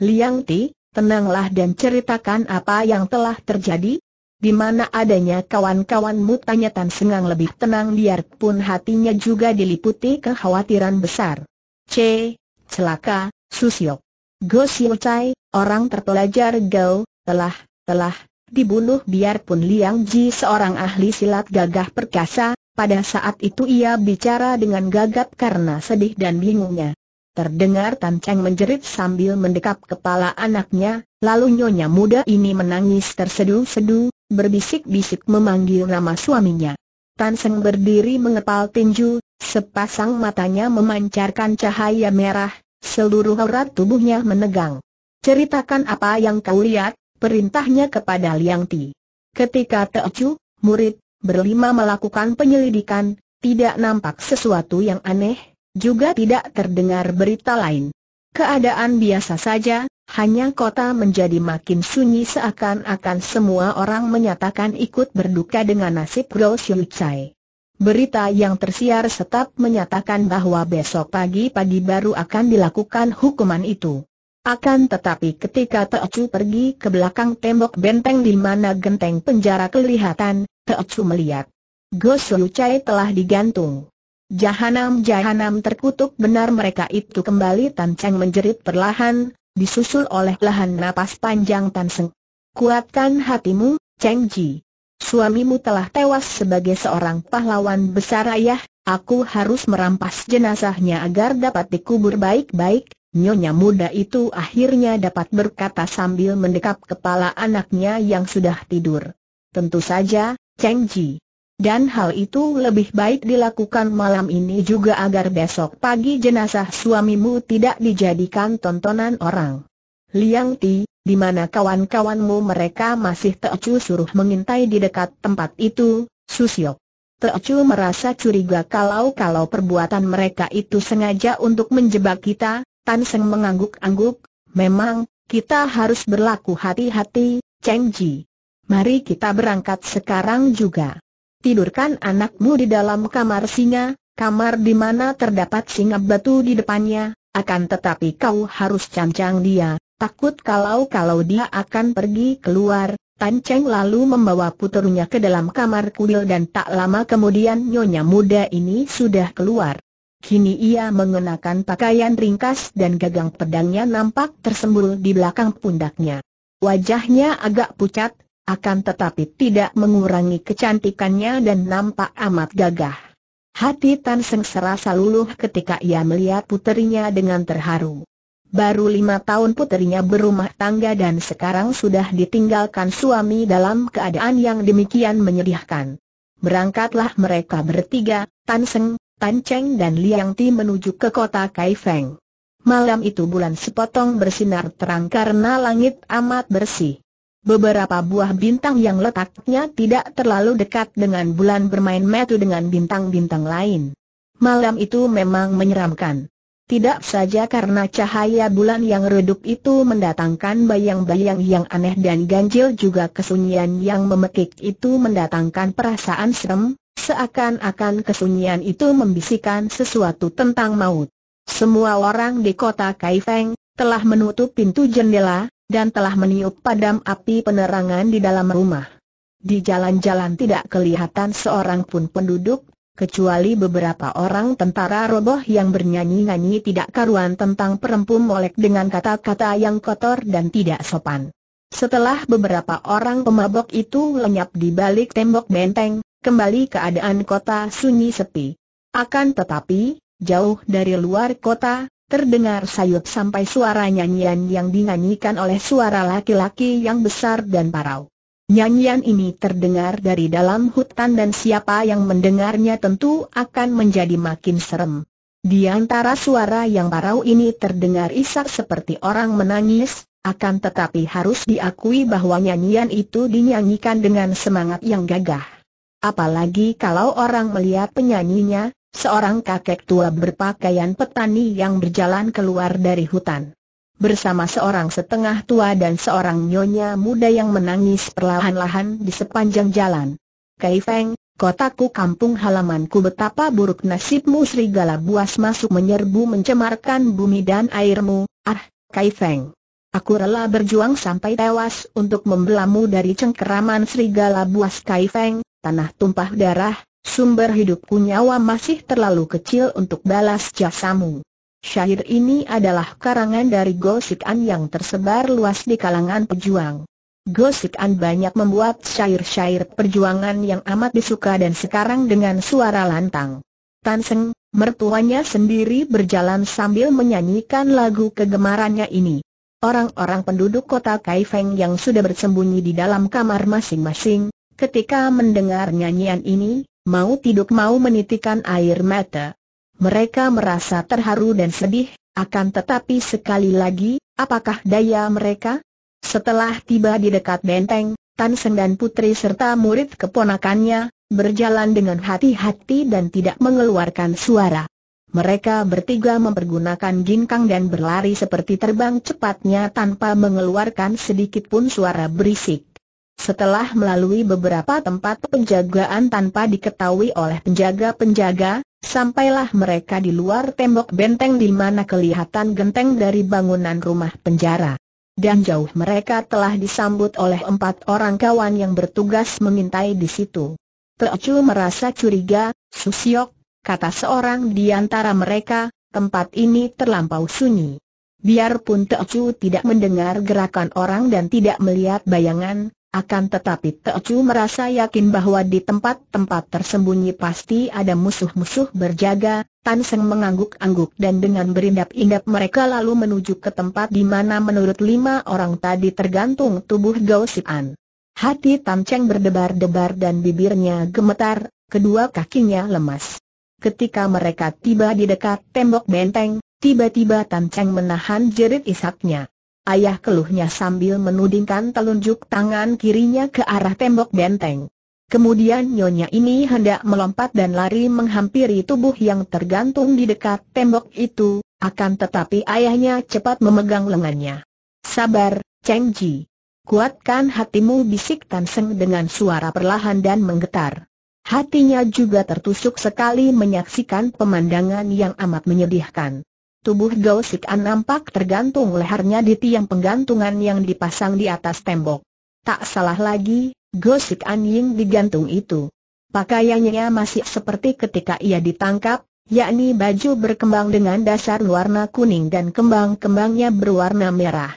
Liang Ti, tenanglah dan ceritakan apa yang telah terjadi. Di mana adanya kawan-kawanmu tanya Tan Sengang lebih tenang biarpun hatinya juga diliputi kekhawatiran besar. C. Celaka, Susio. Go Siu Chai, orang terpelajar Gao, telah, telah, dibunuh biarpun Liang Ji seorang ahli silat gagah perkasa, pada saat itu ia bicara dengan gagap karena sedih dan bingungnya. Terdengar Tan Cheng menjerit sambil mendekap kepala anaknya, lalu nyonya muda ini menangis tersedu-sedu, berbisik-bisik memanggil nama suaminya. Tan Cheng berdiri mengepal tinju, sepasang matanya memancarkan cahaya merah, seluruh aurat tubuhnya menegang. Ceritakan apa yang kau lihat, perintahnya kepada Liang Ti. Ketika Chu, murid berlima melakukan penyelidikan, tidak nampak sesuatu yang aneh, juga tidak terdengar berita lain. Keadaan biasa saja, hanya kota menjadi makin sunyi seakan-akan semua orang menyatakan ikut berduka dengan nasib Rose Shui Berita yang tersiar setap menyatakan bahwa besok pagi-pagi baru akan dilakukan hukuman itu. Akan tetapi ketika Teocu pergi ke belakang tembok benteng di mana genteng penjara kelihatan, Teocu melihat. Gosu Chai telah digantung. Jahanam-jahanam terkutuk benar mereka itu kembali Tan Cheng menjerit perlahan, disusul oleh lahan napas panjang Tan Seng. Kuatkan hatimu, Cheng Ji. Suamimu telah tewas sebagai seorang pahlawan besar ayah, aku harus merampas jenazahnya agar dapat dikubur baik-baik, Nyonya muda itu akhirnya dapat berkata sambil mendekap kepala anaknya yang sudah tidur. Tentu saja, Cheng Ji. Dan hal itu lebih baik dilakukan malam ini juga agar besok pagi jenazah suamimu tidak dijadikan tontonan orang. Liang Ti, di mana kawan-kawanmu mereka masih Teocu suruh mengintai di dekat tempat itu, Susiok. Teocu merasa curiga kalau-kalau perbuatan mereka itu sengaja untuk menjebak kita, Tan Seng mengangguk-angguk, memang, kita harus berlaku hati-hati, Cheng Ji mari kita berangkat sekarang juga. Tidurkan anakmu di dalam kamar singa, kamar di mana terdapat singa batu di depannya, akan tetapi kau harus cancang dia, takut kalau-kalau dia akan pergi keluar. Tan Cheng lalu membawa puterunya ke dalam kamar kuil dan tak lama kemudian nyonya muda ini sudah keluar. Kini ia mengenakan pakaian ringkas dan gagang pedangnya nampak tersembul di belakang pundaknya. Wajahnya agak pucat, akan tetapi tidak mengurangi kecantikannya dan nampak amat gagah. Hati Tan Seng serasa luluh ketika ia melihat puterinya dengan terharu. Baru lima tahun puterinya berumah tangga dan sekarang sudah ditinggalkan suami dalam keadaan yang demikian menyedihkan. Berangkatlah mereka bertiga, Tan Seng, Tan Cheng dan Liang Ti menuju ke kota Kaifeng. Malam itu bulan sepotong bersinar terang karena langit amat bersih. Beberapa buah bintang yang letaknya tidak terlalu dekat dengan bulan bermain metu dengan bintang-bintang lain. Malam itu memang menyeramkan. Tidak saja karena cahaya bulan yang redup itu mendatangkan bayang-bayang yang aneh dan ganjil juga kesunyian yang memekik itu mendatangkan perasaan serem, seakan-akan kesunyian itu membisikkan sesuatu tentang maut. Semua orang di kota Kaifeng telah menutup pintu jendela, dan telah meniup padam api penerangan di dalam rumah. Di jalan-jalan tidak kelihatan seorang pun penduduk, kecuali beberapa orang tentara roboh yang bernyanyi-nyanyi tidak karuan tentang perempuan molek dengan kata-kata yang kotor dan tidak sopan. Setelah beberapa orang pemabok itu lenyap di balik tembok benteng, kembali keadaan kota sunyi sepi. Akan tetapi, jauh dari luar kota, Terdengar sayup sampai suara nyanyian yang dinyanyikan oleh suara laki-laki yang besar dan parau. Nyanyian ini terdengar dari dalam hutan dan siapa yang mendengarnya tentu akan menjadi makin serem. Di antara suara yang parau ini terdengar isak seperti orang menangis, akan tetapi harus diakui bahwa nyanyian itu dinyanyikan dengan semangat yang gagah. Apalagi kalau orang melihat penyanyinya, Seorang kakek tua berpakaian petani yang berjalan keluar dari hutan. Bersama seorang setengah tua dan seorang nyonya muda yang menangis perlahan-lahan di sepanjang jalan. Kai Feng, kotaku kampung halamanku betapa buruk nasibmu serigala buas masuk menyerbu mencemarkan bumi dan airmu, ah, Kai Feng. Aku rela berjuang sampai tewas untuk membelamu dari cengkeraman serigala buas Kai Feng, tanah tumpah darah, Sumber hidupku nyawa masih terlalu kecil untuk balas jasamu. Syair ini adalah karangan dari Gosikan yang tersebar luas di kalangan pejuang. Gosikan banyak membuat syair-syair perjuangan yang amat disuka dan sekarang dengan suara lantang. Tan mertuanya sendiri berjalan sambil menyanyikan lagu kegemarannya ini. Orang-orang penduduk kota Kaifeng yang sudah bersembunyi di dalam kamar masing-masing, ketika mendengar nyanyian ini, mau tiduk mau menitikan air mata. Mereka merasa terharu dan sedih, akan tetapi sekali lagi, apakah daya mereka? Setelah tiba di dekat benteng, Tan Seng dan putri serta murid keponakannya, berjalan dengan hati-hati dan tidak mengeluarkan suara. Mereka bertiga mempergunakan ginkang dan berlari seperti terbang cepatnya tanpa mengeluarkan sedikit pun suara berisik. Setelah melalui beberapa tempat penjagaan tanpa diketahui oleh penjaga-penjaga, sampailah mereka di luar tembok benteng di mana kelihatan genteng dari bangunan rumah penjara. Dan jauh mereka telah disambut oleh empat orang kawan yang bertugas mengintai di situ. Teocu merasa curiga, Susiok, kata seorang di antara mereka, tempat ini terlampau sunyi. Biarpun Teocu tidak mendengar gerakan orang dan tidak melihat bayangan, akan tetapi Teocu merasa yakin bahwa di tempat-tempat tersembunyi pasti ada musuh-musuh berjaga, Tan Seng mengangguk-angguk dan dengan berindap-indap mereka lalu menuju ke tempat di mana menurut lima orang tadi tergantung tubuh Gao Sian. Hati Tan Cheng berdebar-debar dan bibirnya gemetar, kedua kakinya lemas. Ketika mereka tiba di dekat tembok benteng, tiba-tiba Tan Cheng menahan jerit isaknya ayah keluhnya sambil menudingkan telunjuk tangan kirinya ke arah tembok benteng. Kemudian nyonya ini hendak melompat dan lari menghampiri tubuh yang tergantung di dekat tembok itu, akan tetapi ayahnya cepat memegang lengannya. Sabar, Cheng Ji. Kuatkan hatimu bisik Tan Seng dengan suara perlahan dan menggetar. Hatinya juga tertusuk sekali menyaksikan pemandangan yang amat menyedihkan. Tubuh Gausikan nampak tergantung lehernya di tiang penggantungan yang dipasang di atas tembok. Tak salah lagi, Gosik Ying digantung itu. Pakaiannya masih seperti ketika ia ditangkap, yakni baju berkembang dengan dasar warna kuning dan kembang-kembangnya berwarna merah.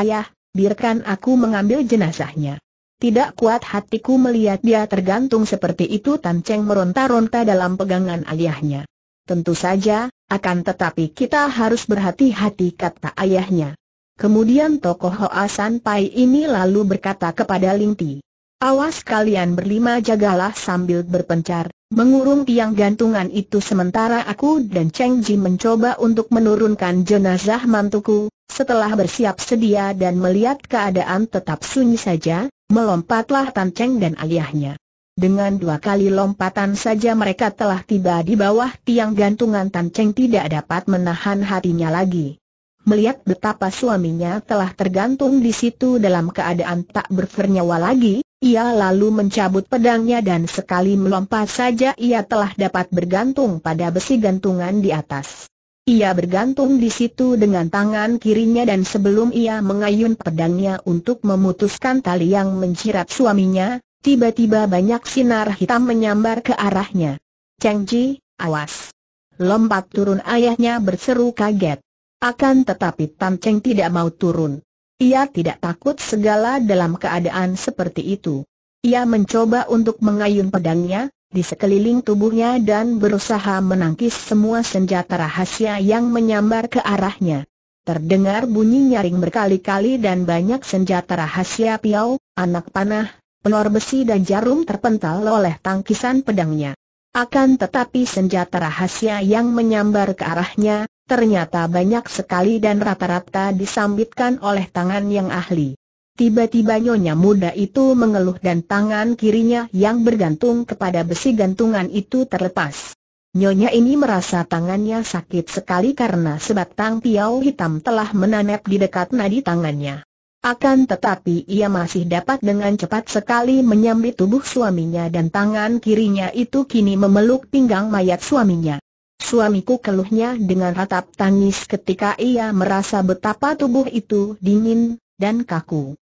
Ayah, biarkan aku mengambil jenazahnya. Tidak kuat hatiku melihat dia tergantung seperti itu Tan Cheng meronta-ronta dalam pegangan ayahnya. Tentu saja, akan tetapi kita harus berhati-hati kata ayahnya. Kemudian tokoh Hoa Pai ini lalu berkata kepada Lingti. Awas kalian berlima jagalah sambil berpencar, mengurung tiang gantungan itu sementara aku dan Cheng Ji mencoba untuk menurunkan jenazah mantuku, setelah bersiap sedia dan melihat keadaan tetap sunyi saja, melompatlah Tan Cheng dan ayahnya. Dengan dua kali lompatan saja mereka telah tiba di bawah tiang gantungan Tan Cheng tidak dapat menahan hatinya lagi. Melihat betapa suaminya telah tergantung di situ dalam keadaan tak bernyawa lagi, ia lalu mencabut pedangnya dan sekali melompat saja ia telah dapat bergantung pada besi gantungan di atas. Ia bergantung di situ dengan tangan kirinya dan sebelum ia mengayun pedangnya untuk memutuskan tali yang menjerat suaminya, Tiba-tiba banyak sinar hitam menyambar ke arahnya. Cheng Ji, awas! Lompat turun ayahnya berseru kaget. Akan tetapi Tan Cheng tidak mau turun. Ia tidak takut segala dalam keadaan seperti itu. Ia mencoba untuk mengayun pedangnya, di sekeliling tubuhnya dan berusaha menangkis semua senjata rahasia yang menyambar ke arahnya. Terdengar bunyi nyaring berkali-kali dan banyak senjata rahasia piau, anak panah, Pelor besi dan jarum terpental oleh tangkisan pedangnya. Akan tetapi senjata rahasia yang menyambar ke arahnya, ternyata banyak sekali dan rata-rata disambitkan oleh tangan yang ahli. Tiba-tiba nyonya muda itu mengeluh dan tangan kirinya yang bergantung kepada besi gantungan itu terlepas. Nyonya ini merasa tangannya sakit sekali karena sebatang piau hitam telah menanep di dekat nadi tangannya. Akan tetapi ia masih dapat dengan cepat sekali menyambit tubuh suaminya dan tangan kirinya itu kini memeluk pinggang mayat suaminya. Suamiku keluhnya dengan ratap tangis ketika ia merasa betapa tubuh itu dingin dan kaku.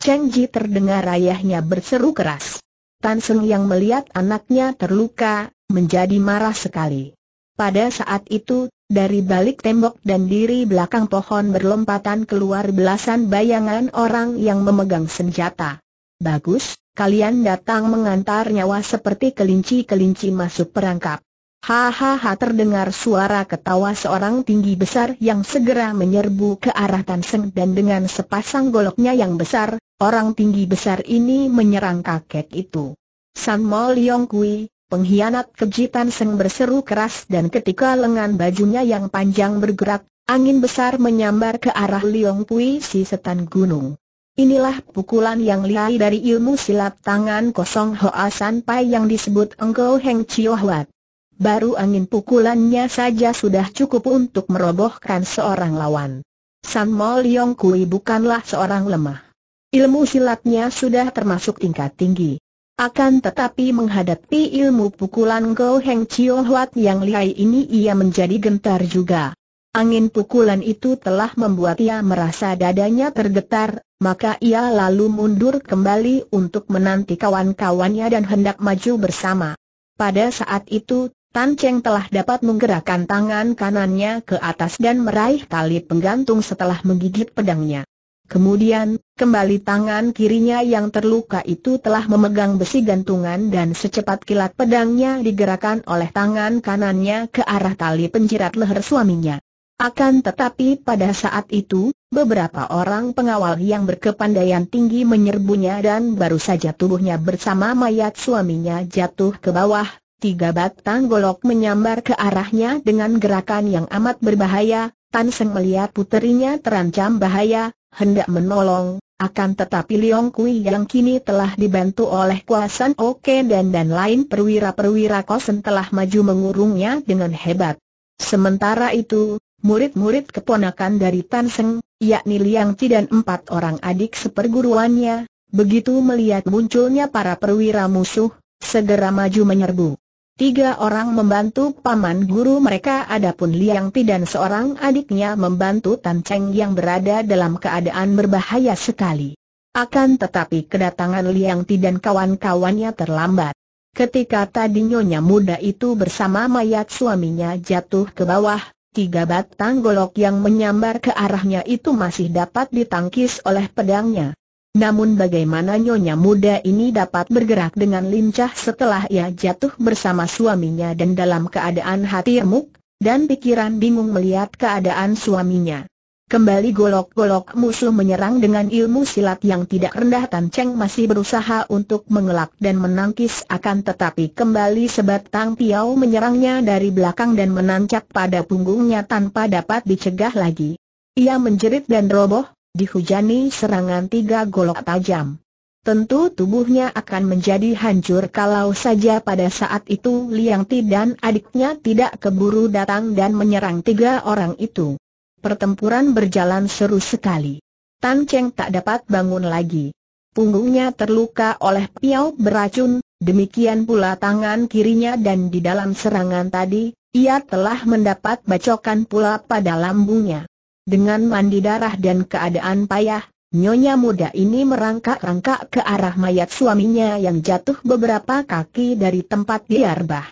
Cheng Ji terdengar ayahnya berseru keras. Tan Seng yang melihat anaknya terluka, menjadi marah sekali. Pada saat itu, dari balik tembok dan diri belakang pohon berlompatan keluar belasan bayangan orang yang memegang senjata. Bagus, kalian datang mengantar nyawa seperti kelinci-kelinci masuk perangkap. Hahaha terdengar suara ketawa seorang tinggi besar yang segera menyerbu ke arah Tan Seng dan dengan sepasang goloknya yang besar, orang tinggi besar ini menyerang kakek itu. San Mo Leong Kui, Pengkhianat kejitan Seng berseru keras dan ketika lengan bajunya yang panjang bergerak, angin besar menyambar ke arah Liong Pui si setan gunung. Inilah pukulan yang lihai dari ilmu silat tangan kosong Hoa San Pai yang disebut Engkau Heng Chio Huat. Baru angin pukulannya saja sudah cukup untuk merobohkan seorang lawan. San Mo Liong Kui bukanlah seorang lemah. Ilmu silatnya sudah termasuk tingkat tinggi. Akan tetapi menghadapi ilmu pukulan Gou Heng Chiu Huat yang lihai ini ia menjadi gentar juga. Angin pukulan itu telah membuat ia merasa dadanya tergetar, maka ia lalu mundur kembali untuk menanti kawan-kawannya dan hendak maju bersama. Pada saat itu, Tan Cheng telah dapat menggerakkan tangan kanannya ke atas dan meraih tali penggantung setelah menggigit pedangnya. Kemudian, kembali tangan kirinya yang terluka itu telah memegang besi gantungan dan secepat kilat pedangnya digerakkan oleh tangan kanannya ke arah tali penjirat leher suaminya. Akan tetapi pada saat itu, beberapa orang pengawal yang berkepandaian tinggi menyerbunya dan baru saja tubuhnya bersama mayat suaminya jatuh ke bawah, tiga batang golok menyambar ke arahnya dengan gerakan yang amat berbahaya, Tan Seng melihat puterinya terancam bahaya, hendak menolong, akan tetapi Liong Kui yang kini telah dibantu oleh kuasan Oke dan dan lain perwira-perwira kosen telah maju mengurungnya dengan hebat. Sementara itu, murid-murid keponakan dari Tan Seng, yakni Liang Ci dan empat orang adik seperguruannya, begitu melihat munculnya para perwira musuh, segera maju menyerbu. Tiga orang membantu paman guru mereka adapun Liang Ti dan seorang adiknya membantu Tan Cheng yang berada dalam keadaan berbahaya sekali. Akan tetapi kedatangan Liang Ti dan kawan-kawannya terlambat. Ketika tadi nyonya muda itu bersama mayat suaminya jatuh ke bawah, tiga batang golok yang menyambar ke arahnya itu masih dapat ditangkis oleh pedangnya. Namun bagaimana nyonya muda ini dapat bergerak dengan lincah setelah ia jatuh bersama suaminya dan dalam keadaan hati remuk, dan pikiran bingung melihat keadaan suaminya. Kembali golok-golok musuh menyerang dengan ilmu silat yang tidak rendah Tan Cheng masih berusaha untuk mengelak dan menangkis akan tetapi kembali sebatang piau menyerangnya dari belakang dan menancap pada punggungnya tanpa dapat dicegah lagi. Ia menjerit dan roboh, dihujani serangan tiga golok tajam. Tentu tubuhnya akan menjadi hancur kalau saja pada saat itu Liang Ti dan adiknya tidak keburu datang dan menyerang tiga orang itu. Pertempuran berjalan seru sekali. Tan Cheng tak dapat bangun lagi. Punggungnya terluka oleh piau beracun, demikian pula tangan kirinya dan di dalam serangan tadi, ia telah mendapat bacokan pula pada lambungnya. Dengan mandi darah dan keadaan payah, nyonya muda ini merangkak-rangkak ke arah mayat suaminya yang jatuh beberapa kaki dari tempat diarbah.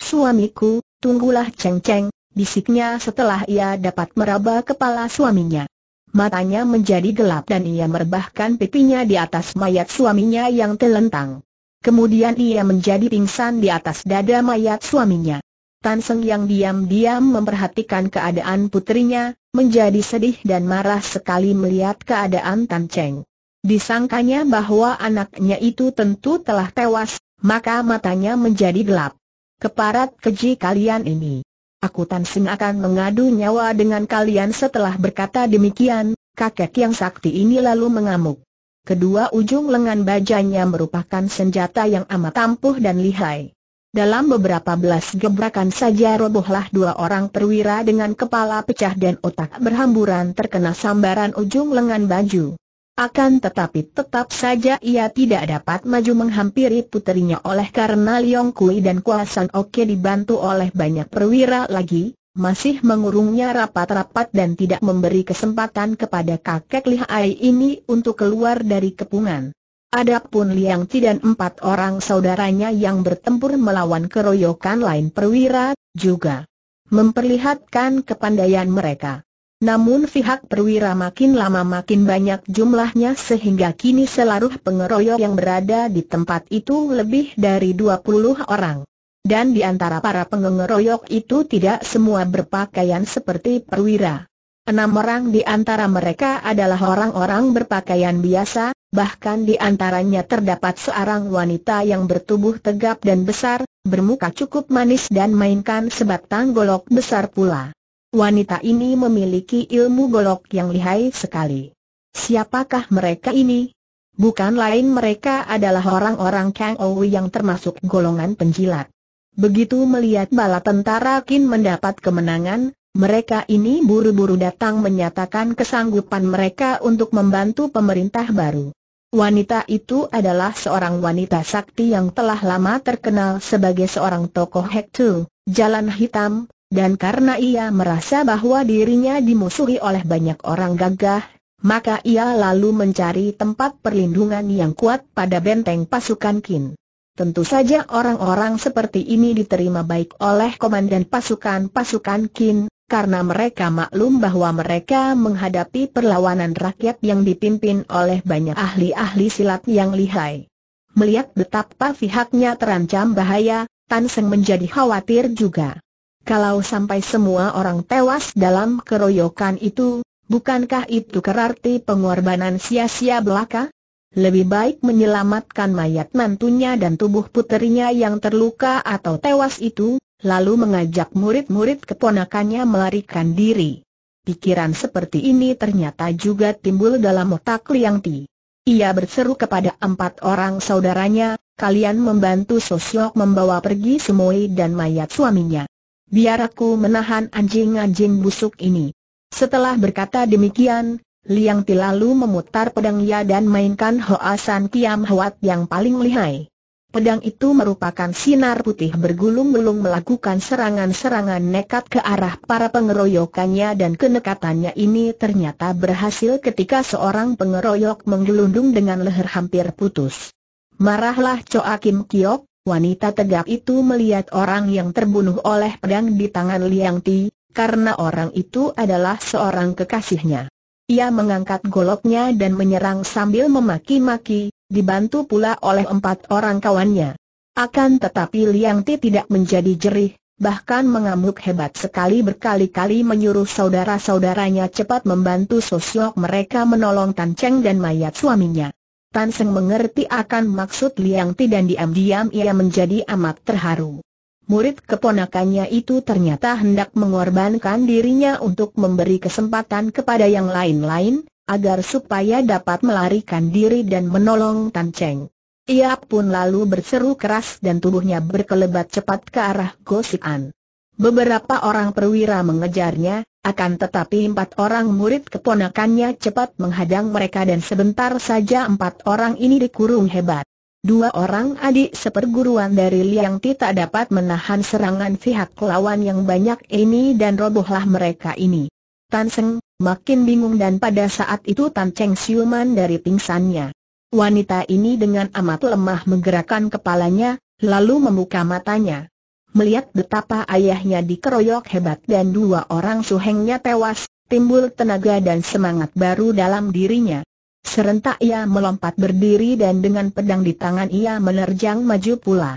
Suamiku, tunggulah ceng-ceng, bisiknya setelah ia dapat meraba kepala suaminya. Matanya menjadi gelap dan ia merebahkan pipinya di atas mayat suaminya yang telentang. Kemudian ia menjadi pingsan di atas dada mayat suaminya. Tan Seng yang diam-diam memperhatikan keadaan putrinya, menjadi sedih dan marah sekali melihat keadaan Tan Cheng. Disangkanya bahwa anaknya itu tentu telah tewas, maka matanya menjadi gelap. Keparat keji kalian ini. Aku Tan Seng akan mengadu nyawa dengan kalian setelah berkata demikian, kakek yang sakti ini lalu mengamuk. Kedua ujung lengan bajanya merupakan senjata yang amat ampuh dan lihai. Dalam beberapa belas gebrakan saja robohlah dua orang perwira dengan kepala pecah dan otak berhamburan terkena sambaran ujung lengan baju. Akan tetapi tetap saja ia tidak dapat maju menghampiri puterinya oleh karena Liong Kui dan Kuasan Oke dibantu oleh banyak perwira lagi, masih mengurungnya rapat-rapat dan tidak memberi kesempatan kepada kakek lihai ini untuk keluar dari kepungan. Adapun Liang Ti dan empat orang saudaranya yang bertempur melawan keroyokan lain perwira, juga memperlihatkan kepandaian mereka. Namun pihak perwira makin lama makin banyak jumlahnya sehingga kini seluruh pengeroyok yang berada di tempat itu lebih dari 20 orang. Dan di antara para pengeroyok itu tidak semua berpakaian seperti perwira. Enam orang di antara mereka adalah orang-orang berpakaian biasa, bahkan di antaranya terdapat seorang wanita yang bertubuh tegap dan besar, bermuka cukup manis dan mainkan sebatang golok besar pula. Wanita ini memiliki ilmu golok yang lihai sekali. Siapakah mereka ini? Bukan lain mereka adalah orang-orang Kang Owi yang termasuk golongan penjilat. Begitu melihat bala tentara Kin mendapat kemenangan, mereka ini buru-buru datang menyatakan kesanggupan mereka untuk membantu pemerintah baru. Wanita itu adalah seorang wanita sakti yang telah lama terkenal sebagai seorang tokoh Hektu, Jalan Hitam, dan karena ia merasa bahwa dirinya dimusuhi oleh banyak orang gagah, maka ia lalu mencari tempat perlindungan yang kuat pada benteng pasukan Kin. Tentu saja orang-orang seperti ini diterima baik oleh komandan pasukan-pasukan Kin, karena mereka maklum bahwa mereka menghadapi perlawanan rakyat yang dipimpin oleh banyak ahli-ahli silat yang lihai. Melihat betapa pihaknya terancam bahaya, Tan Seng menjadi khawatir juga. Kalau sampai semua orang tewas dalam keroyokan itu, bukankah itu berarti pengorbanan sia-sia belaka? Lebih baik menyelamatkan mayat mantunya dan tubuh puterinya yang terluka atau tewas itu, lalu mengajak murid-murid keponakannya melarikan diri. Pikiran seperti ini ternyata juga timbul dalam otak Liang Ti. Ia berseru kepada empat orang saudaranya, kalian membantu Sosyok membawa pergi Sumoi dan mayat suaminya. Biar aku menahan anjing-anjing busuk ini. Setelah berkata demikian, Liang Ti lalu memutar pedangnya dan mainkan Hoasan Kiam Hwat yang paling lihai. Pedang itu merupakan sinar putih bergulung-gulung melakukan serangan-serangan nekat ke arah para pengeroyokannya dan kenekatannya ini ternyata berhasil ketika seorang pengeroyok menggelundung dengan leher hampir putus. Marahlah Choa Kim Kiok, wanita tegak itu melihat orang yang terbunuh oleh pedang di tangan Liang Ti, karena orang itu adalah seorang kekasihnya. Ia mengangkat goloknya dan menyerang sambil memaki-maki, dibantu pula oleh empat orang kawannya. Akan tetapi Liang Ti tidak menjadi jerih, bahkan mengamuk hebat sekali berkali-kali menyuruh saudara-saudaranya cepat membantu sosok mereka menolong Tan Cheng dan mayat suaminya. Tan Seng mengerti akan maksud Liang Ti dan diam-diam ia menjadi amat terharu murid keponakannya itu ternyata hendak mengorbankan dirinya untuk memberi kesempatan kepada yang lain-lain, agar supaya dapat melarikan diri dan menolong Tan Cheng. Ia pun lalu berseru keras dan tubuhnya berkelebat cepat ke arah Si'an. Beberapa orang perwira mengejarnya, akan tetapi empat orang murid keponakannya cepat menghadang mereka dan sebentar saja empat orang ini dikurung hebat. Dua orang adik seperguruan dari Liang Ti tak dapat menahan serangan pihak lawan yang banyak ini dan robohlah mereka ini. Tan Seng, makin bingung dan pada saat itu Tan Cheng siuman dari pingsannya. Wanita ini dengan amat lemah menggerakkan kepalanya, lalu membuka matanya. Melihat betapa ayahnya dikeroyok hebat dan dua orang suhengnya tewas, timbul tenaga dan semangat baru dalam dirinya. Serentak ia melompat berdiri dan dengan pedang di tangan ia menerjang maju pula.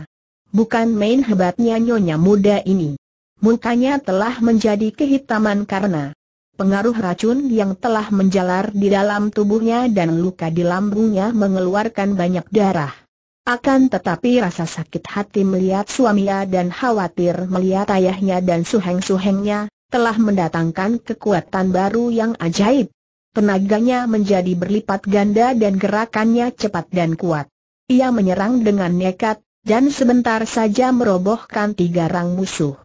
Bukan main hebatnya nyonya muda ini. Mukanya telah menjadi kehitaman karena pengaruh racun yang telah menjalar di dalam tubuhnya dan luka di lambungnya mengeluarkan banyak darah. Akan tetapi rasa sakit hati melihat suaminya dan khawatir melihat ayahnya dan suheng-suhengnya, telah mendatangkan kekuatan baru yang ajaib. Tenaganya menjadi berlipat ganda dan gerakannya cepat dan kuat. Ia menyerang dengan nekat, dan sebentar saja merobohkan tiga rang musuh.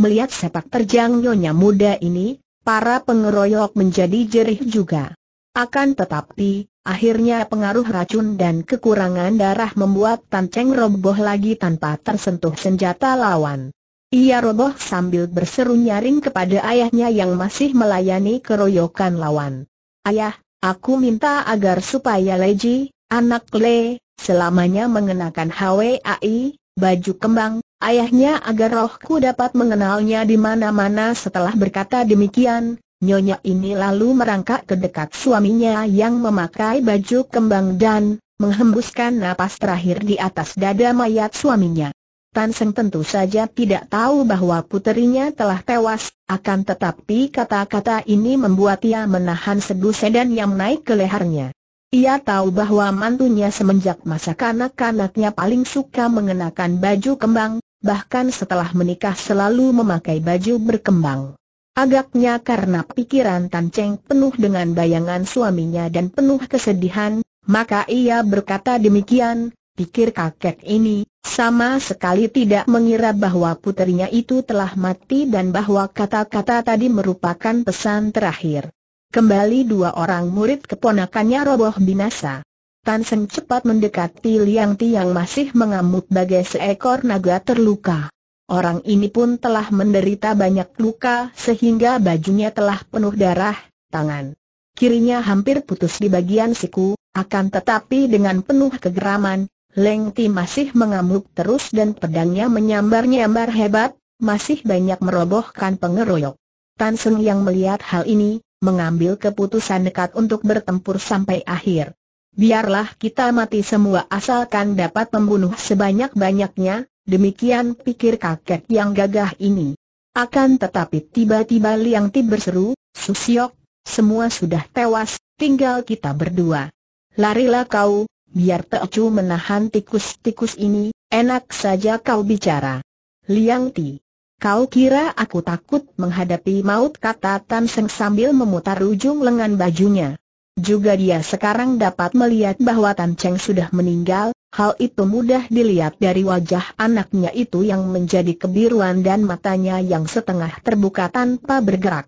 Melihat sepak terjang nyonya muda ini, para pengeroyok menjadi jerih juga. Akan tetapi, akhirnya pengaruh racun dan kekurangan darah membuat Tan Cheng roboh lagi tanpa tersentuh senjata lawan. Ia roboh sambil berseru nyaring kepada ayahnya yang masih melayani keroyokan lawan. Ayah, aku minta agar supaya Leji, anak Le, selamanya mengenakan HWAI, baju kembang, ayahnya agar rohku dapat mengenalnya di mana-mana setelah berkata demikian, Nyonya ini lalu merangkak ke dekat suaminya yang memakai baju kembang dan menghembuskan napas terakhir di atas dada mayat suaminya. Tan Seng tentu saja tidak tahu bahwa puterinya telah tewas, akan tetapi kata-kata ini membuat ia menahan seduh sedan yang naik ke lehernya. Ia tahu bahwa mantunya semenjak masa kanak-kanaknya paling suka mengenakan baju kembang, bahkan setelah menikah selalu memakai baju berkembang. Agaknya karena pikiran Tan Cheng penuh dengan bayangan suaminya dan penuh kesedihan, maka ia berkata demikian, pikir kakek ini, sama sekali tidak mengira bahwa puterinya itu telah mati dan bahwa kata-kata tadi merupakan pesan terakhir. Kembali dua orang murid keponakannya roboh binasa. Tan Seng cepat mendekati Liang Ti yang masih mengamuk bagai seekor naga terluka. Orang ini pun telah menderita banyak luka sehingga bajunya telah penuh darah, tangan kirinya hampir putus di bagian siku, akan tetapi dengan penuh kegeraman, Leng Ti masih mengamuk terus dan pedangnya menyambar-nyambar hebat, masih banyak merobohkan pengeroyok. Tan Seng yang melihat hal ini, mengambil keputusan dekat untuk bertempur sampai akhir. Biarlah kita mati semua asalkan dapat membunuh sebanyak-banyaknya, demikian pikir kakek yang gagah ini. Akan tetapi tiba-tiba Liang Ti berseru, Susiok, semua sudah tewas, tinggal kita berdua. Larilah kau, Biar Teocu menahan tikus-tikus ini, enak saja kau bicara. Liang Ti. Kau kira aku takut menghadapi maut kata Tan Seng sambil memutar ujung lengan bajunya. Juga dia sekarang dapat melihat bahwa Tan Cheng sudah meninggal, hal itu mudah dilihat dari wajah anaknya itu yang menjadi kebiruan dan matanya yang setengah terbuka tanpa bergerak.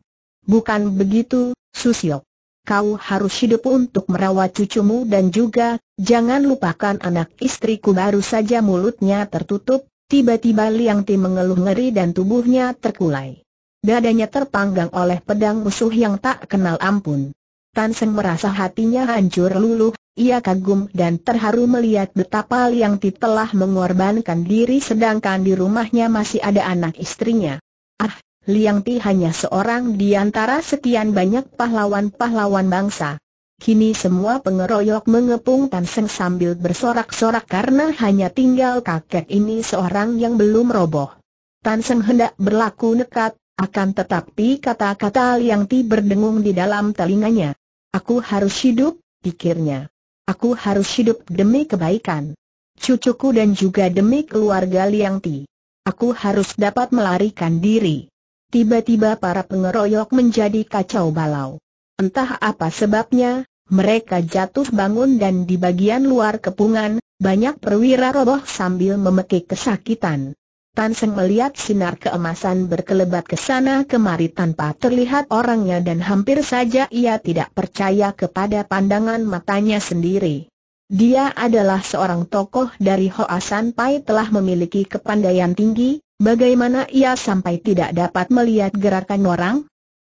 Bukan begitu, Susio kau harus hidup untuk merawat cucumu dan juga, jangan lupakan anak istriku baru saja mulutnya tertutup, tiba-tiba Liang Ti mengeluh ngeri dan tubuhnya terkulai. Dadanya terpanggang oleh pedang musuh yang tak kenal ampun. Tan Seng merasa hatinya hancur luluh, ia kagum dan terharu melihat betapa Liang Ti telah mengorbankan diri sedangkan di rumahnya masih ada anak istrinya. Ah, Liang Ti hanya seorang di antara sekian banyak pahlawan-pahlawan bangsa. Kini semua pengeroyok mengepung Tan Seng sambil bersorak-sorak karena hanya tinggal kakek ini seorang yang belum roboh. Tan Seng hendak berlaku nekat, akan tetapi kata-kata Liang Ti berdengung di dalam telinganya. Aku harus hidup, pikirnya. Aku harus hidup demi kebaikan cucuku dan juga demi keluarga Liang Ti. Aku harus dapat melarikan diri tiba-tiba para pengeroyok menjadi kacau balau. Entah apa sebabnya, mereka jatuh bangun dan di bagian luar kepungan, banyak perwira roboh sambil memekik kesakitan. Tan Seng melihat sinar keemasan berkelebat ke sana kemari tanpa terlihat orangnya dan hampir saja ia tidak percaya kepada pandangan matanya sendiri. Dia adalah seorang tokoh dari Hoasan Pai telah memiliki kepandaian tinggi, Bagaimana ia sampai tidak dapat melihat gerakan orang?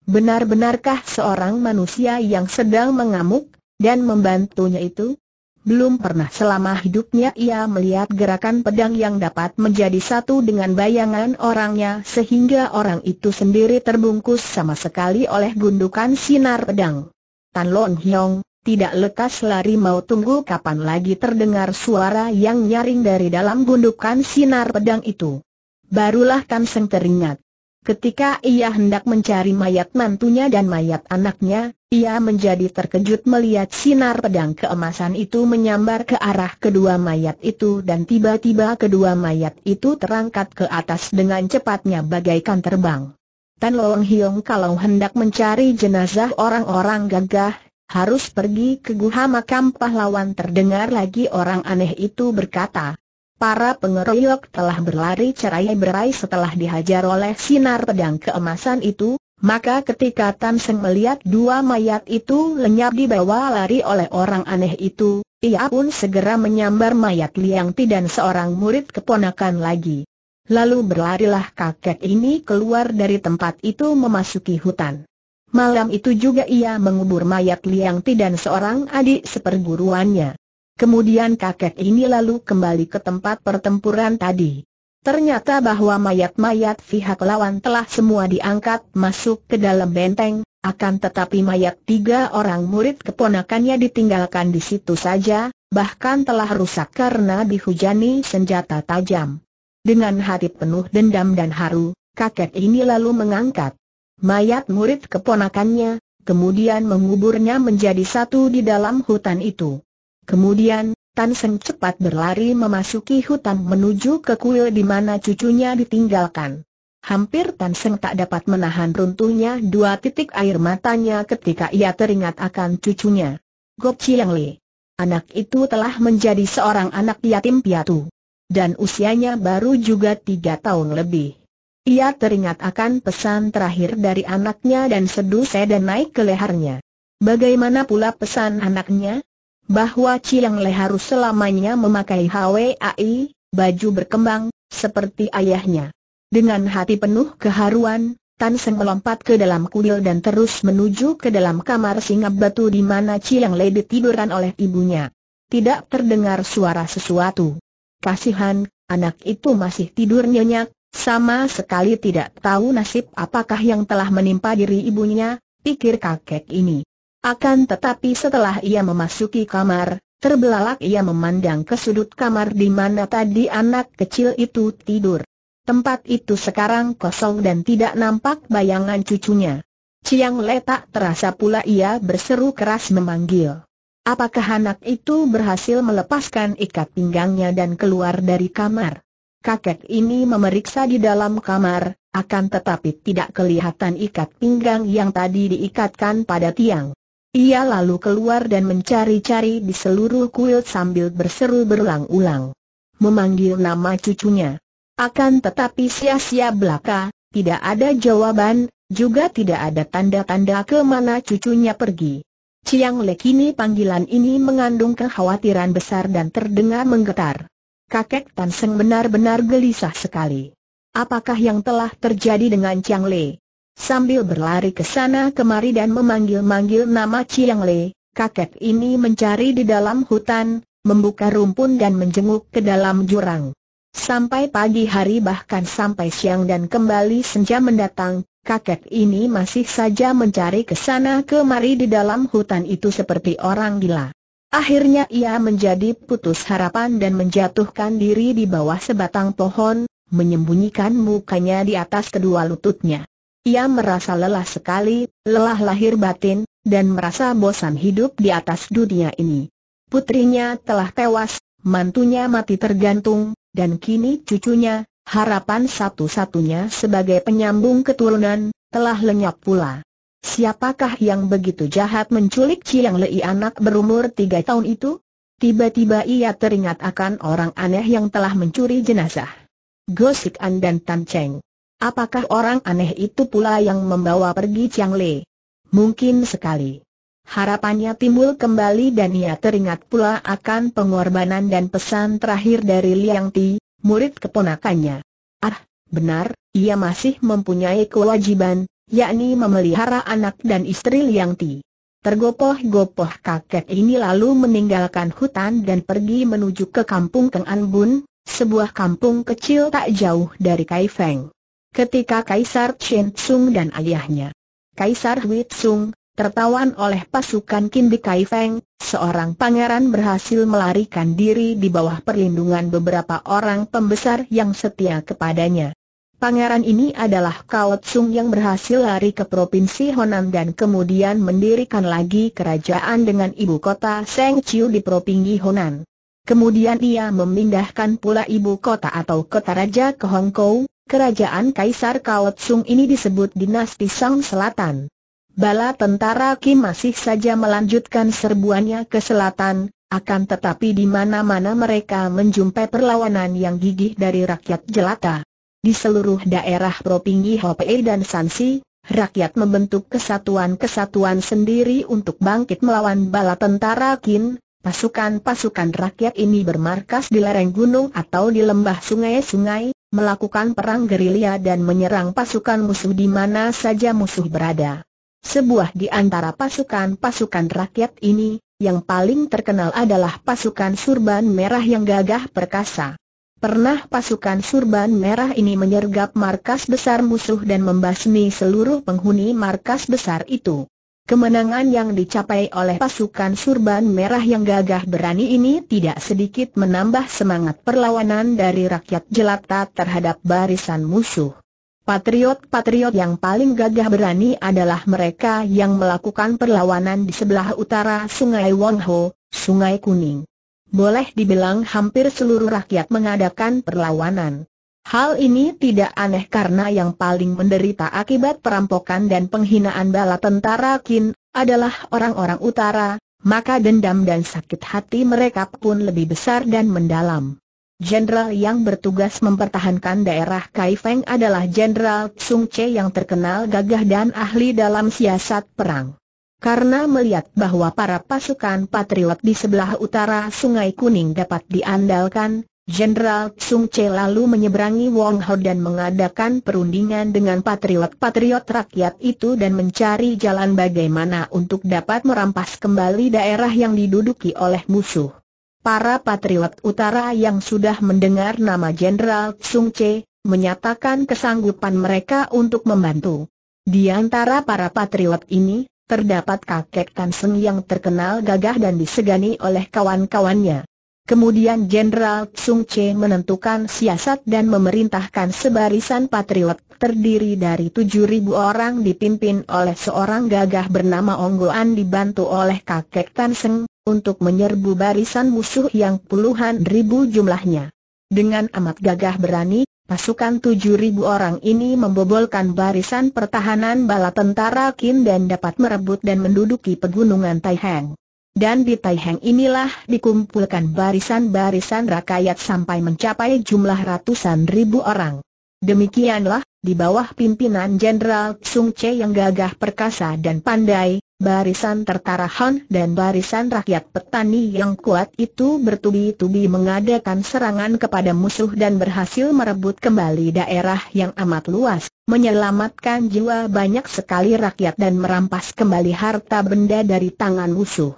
Benar-benarkah seorang manusia yang sedang mengamuk, dan membantunya itu? Belum pernah selama hidupnya ia melihat gerakan pedang yang dapat menjadi satu dengan bayangan orangnya sehingga orang itu sendiri terbungkus sama sekali oleh gundukan sinar pedang. Tan Lon Hyong, tidak lekas lari mau tunggu kapan lagi terdengar suara yang nyaring dari dalam gundukan sinar pedang itu. Barulah Tan Seng teringat. Ketika ia hendak mencari mayat mantunya dan mayat anaknya, ia menjadi terkejut melihat sinar pedang keemasan itu menyambar ke arah kedua mayat itu dan tiba-tiba kedua mayat itu terangkat ke atas dengan cepatnya bagaikan terbang. Tan Long Hiong kalau hendak mencari jenazah orang-orang gagah, harus pergi ke guha makam pahlawan terdengar lagi orang aneh itu berkata, Para pengeroyok telah berlari cerai-berai setelah dihajar oleh sinar pedang keemasan itu, maka ketika Tan Seng melihat dua mayat itu lenyap di bawah lari oleh orang aneh itu, ia pun segera menyambar mayat Liang Ti dan seorang murid keponakan lagi. Lalu berlarilah kakek ini keluar dari tempat itu memasuki hutan. Malam itu juga ia mengubur mayat Liang Ti dan seorang adik seperguruannya. Kemudian kakek ini lalu kembali ke tempat pertempuran tadi. Ternyata bahwa mayat-mayat pihak lawan telah semua diangkat masuk ke dalam benteng, akan tetapi mayat tiga orang murid keponakannya ditinggalkan di situ saja, bahkan telah rusak karena dihujani senjata tajam. Dengan hati penuh dendam dan haru, kakek ini lalu mengangkat mayat murid keponakannya, kemudian menguburnya menjadi satu di dalam hutan itu. Kemudian, Tan Seng cepat berlari memasuki hutan menuju ke kuil di mana cucunya ditinggalkan. Hampir Tan Seng tak dapat menahan runtuhnya dua titik air matanya ketika ia teringat akan cucunya. Gop Chiang Li. Anak itu telah menjadi seorang anak yatim piatu. Dan usianya baru juga tiga tahun lebih. Ia teringat akan pesan terakhir dari anaknya dan seduh sedan naik ke lehernya. Bagaimana pula pesan anaknya? bahwa Chiang Le harus selamanya memakai HWAI, baju berkembang, seperti ayahnya. Dengan hati penuh keharuan, Tan Seng melompat ke dalam kuil dan terus menuju ke dalam kamar singa batu di mana Chiang Le ditiduran oleh ibunya. Tidak terdengar suara sesuatu. Kasihan, anak itu masih tidur nyenyak, sama sekali tidak tahu nasib apakah yang telah menimpa diri ibunya, pikir kakek ini. Akan tetapi setelah ia memasuki kamar, terbelalak ia memandang ke sudut kamar di mana tadi anak kecil itu tidur. Tempat itu sekarang kosong dan tidak nampak bayangan cucunya. Ciang letak terasa pula ia berseru keras memanggil. Apakah anak itu berhasil melepaskan ikat pinggangnya dan keluar dari kamar? Kakek ini memeriksa di dalam kamar, akan tetapi tidak kelihatan ikat pinggang yang tadi diikatkan pada tiang. Ia lalu keluar dan mencari-cari di seluruh kuil sambil berseru berulang-ulang. Memanggil nama cucunya. Akan tetapi sia-sia belaka, tidak ada jawaban, juga tidak ada tanda-tanda kemana cucunya pergi. Ciang Le kini panggilan ini mengandung kekhawatiran besar dan terdengar menggetar. Kakek Tan Seng benar-benar gelisah sekali. Apakah yang telah terjadi dengan Ciang Le? Sambil berlari ke sana kemari dan memanggil-manggil nama Chiang Le, kakek ini mencari di dalam hutan, membuka rumpun dan menjenguk ke dalam jurang. Sampai pagi hari bahkan sampai siang dan kembali senja mendatang, kakek ini masih saja mencari ke sana kemari di dalam hutan itu seperti orang gila. Akhirnya ia menjadi putus harapan dan menjatuhkan diri di bawah sebatang pohon, menyembunyikan mukanya di atas kedua lututnya. Ia merasa lelah sekali, lelah lahir batin, dan merasa bosan hidup di atas dunia ini. Putrinya telah tewas, mantunya mati tergantung, dan kini cucunya, harapan satu-satunya sebagai penyambung keturunan, telah lenyap pula. Siapakah yang begitu jahat menculik Ciang Lei anak berumur tiga tahun itu? Tiba-tiba ia teringat akan orang aneh yang telah mencuri jenazah. Gosik An dan Tan Cheng Apakah orang aneh itu pula yang membawa pergi Chiang Le? Mungkin sekali. Harapannya timbul kembali dan ia teringat pula akan pengorbanan dan pesan terakhir dari Liang Ti, murid keponakannya. Ah, benar, ia masih mempunyai kewajiban, yakni memelihara anak dan istri Liang Ti. Tergopoh-gopoh kakek ini lalu meninggalkan hutan dan pergi menuju ke kampung Keng An Bun, sebuah kampung kecil tak jauh dari Kaifeng ketika Kaisar Chen Sung dan ayahnya. Kaisar Hui Tsung, tertawan oleh pasukan Di Kai Feng, seorang pangeran berhasil melarikan diri di bawah perlindungan beberapa orang pembesar yang setia kepadanya. Pangeran ini adalah Kao Tsung yang berhasil lari ke Provinsi Honan dan kemudian mendirikan lagi kerajaan dengan ibu kota Seng Chiu di Provinsi Honan. Kemudian ia memindahkan pula ibu kota atau kota raja ke Hong Kong, kerajaan Kaisar Kaotsung ini disebut dinasti Sang Selatan. Bala tentara Kim masih saja melanjutkan serbuannya ke selatan, akan tetapi di mana-mana mereka menjumpai perlawanan yang gigih dari rakyat jelata. Di seluruh daerah Propingi, Hopei dan Sansi, rakyat membentuk kesatuan-kesatuan sendiri untuk bangkit melawan bala tentara Kim. Pasukan-pasukan rakyat ini bermarkas di lereng gunung atau di lembah sungai-sungai, melakukan perang gerilya dan menyerang pasukan musuh di mana saja musuh berada. Sebuah di antara pasukan-pasukan rakyat ini, yang paling terkenal adalah pasukan Surban Merah yang gagah perkasa. Pernah pasukan Surban Merah ini menyergap markas besar musuh dan membasmi seluruh penghuni markas besar itu. Kemenangan yang dicapai oleh pasukan Surban Merah yang gagah berani ini tidak sedikit menambah semangat perlawanan dari rakyat jelata terhadap barisan musuh. Patriot-patriot yang paling gagah berani adalah mereka yang melakukan perlawanan di sebelah utara Sungai Wongho, Sungai Kuning. Boleh dibilang hampir seluruh rakyat mengadakan perlawanan. Hal ini tidak aneh karena yang paling menderita akibat perampokan dan penghinaan bala tentara Kin adalah orang-orang utara, maka dendam dan sakit hati mereka pun lebih besar dan mendalam. Jenderal yang bertugas mempertahankan daerah Kaifeng adalah Jenderal Sung Che yang terkenal gagah dan ahli dalam siasat perang. Karena melihat bahwa para pasukan patriot di sebelah utara Sungai Kuning dapat diandalkan, Jenderal Sung Che lalu menyeberangi Wong Ho dan mengadakan perundingan dengan patriot-patriot rakyat itu dan mencari jalan bagaimana untuk dapat merampas kembali daerah yang diduduki oleh musuh. Para patriot utara yang sudah mendengar nama Jenderal Sung Che, menyatakan kesanggupan mereka untuk membantu. Di antara para patriot ini, terdapat kakek Tan Seng yang terkenal gagah dan disegani oleh kawan-kawannya. Kemudian Jenderal Tsung Che menentukan siasat dan memerintahkan sebarisan patriot terdiri dari 7.000 orang dipimpin oleh seorang gagah bernama Ong Guan dibantu oleh kakek Tan Seng, untuk menyerbu barisan musuh yang puluhan ribu jumlahnya. Dengan amat gagah berani, pasukan 7.000 orang ini membobolkan barisan pertahanan bala tentara Qin dan dapat merebut dan menduduki pegunungan Taihang. Dan di Taiheng inilah dikumpulkan barisan-barisan rakyat sampai mencapai jumlah ratusan ribu orang. Demikianlah, di bawah pimpinan Jenderal Sung Che yang gagah perkasa dan pandai, barisan tertara Han dan barisan rakyat petani yang kuat itu bertubi-tubi mengadakan serangan kepada musuh dan berhasil merebut kembali daerah yang amat luas, menyelamatkan jiwa banyak sekali rakyat dan merampas kembali harta benda dari tangan musuh.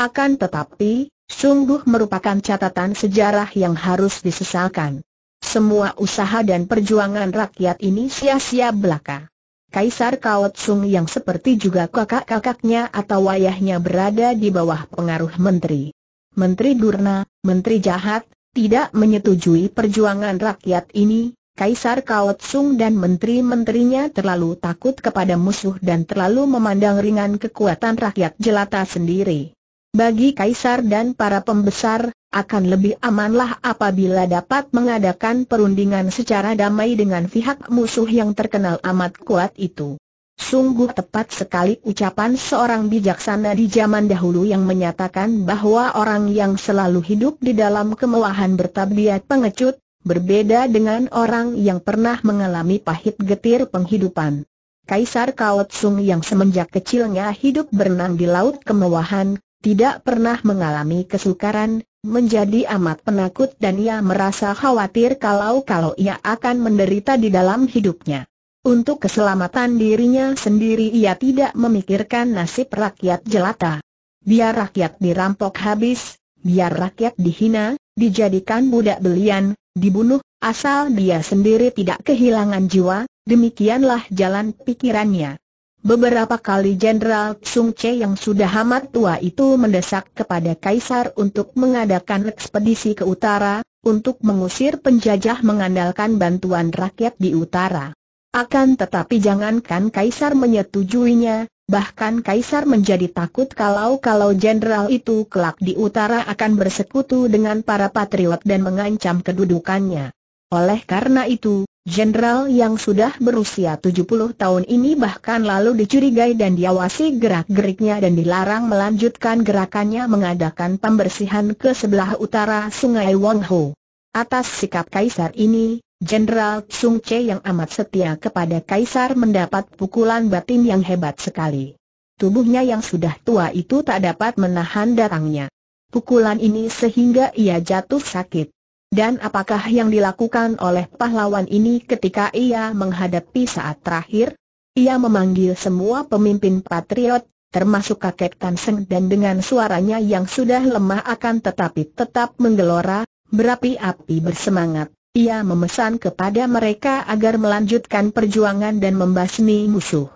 Akan tetapi, sungguh merupakan catatan sejarah yang harus disesalkan. Semua usaha dan perjuangan rakyat ini sia-sia belaka. Kaisar Kaotsung yang seperti juga kakak-kakaknya atau ayahnya berada di bawah pengaruh menteri. Menteri Durna, menteri jahat, tidak menyetujui perjuangan rakyat ini, Kaisar Kaotsung dan menteri-menterinya terlalu takut kepada musuh dan terlalu memandang ringan kekuatan rakyat jelata sendiri. Bagi kaisar dan para pembesar, akan lebih amanlah apabila dapat mengadakan perundingan secara damai dengan pihak musuh yang terkenal amat kuat itu. Sungguh tepat sekali ucapan seorang bijaksana di zaman dahulu yang menyatakan bahwa orang yang selalu hidup di dalam kemewahan bertabiat pengecut, berbeda dengan orang yang pernah mengalami pahit getir penghidupan. Kaisar Kaotsung yang semenjak kecilnya hidup berenang di laut kemewahan, tidak pernah mengalami kesukaran, menjadi amat penakut dan ia merasa khawatir kalau-kalau ia akan menderita di dalam hidupnya. Untuk keselamatan dirinya sendiri ia tidak memikirkan nasib rakyat jelata. Biar rakyat dirampok habis, biar rakyat dihina, dijadikan budak belian, dibunuh, asal dia sendiri tidak kehilangan jiwa, demikianlah jalan pikirannya. Beberapa kali Jenderal Sung Che yang sudah amat tua itu mendesak kepada Kaisar untuk mengadakan ekspedisi ke utara, untuk mengusir penjajah mengandalkan bantuan rakyat di utara. Akan tetapi jangankan Kaisar menyetujuinya, bahkan Kaisar menjadi takut kalau-kalau Jenderal itu kelak di utara akan bersekutu dengan para patriot dan mengancam kedudukannya. Oleh karena itu, Jenderal yang sudah berusia 70 tahun ini bahkan lalu dicurigai dan diawasi gerak-geriknya dan dilarang melanjutkan gerakannya mengadakan pembersihan ke sebelah utara sungai Wangho. Atas sikap kaisar ini, Jenderal Sung Che yang amat setia kepada kaisar mendapat pukulan batin yang hebat sekali. Tubuhnya yang sudah tua itu tak dapat menahan datangnya. Pukulan ini sehingga ia jatuh sakit. Dan apakah yang dilakukan oleh pahlawan ini ketika ia menghadapi saat terakhir? Ia memanggil semua pemimpin patriot, termasuk kakek Tan dan dengan suaranya yang sudah lemah akan tetapi tetap menggelora, berapi-api bersemangat. Ia memesan kepada mereka agar melanjutkan perjuangan dan membasmi musuh.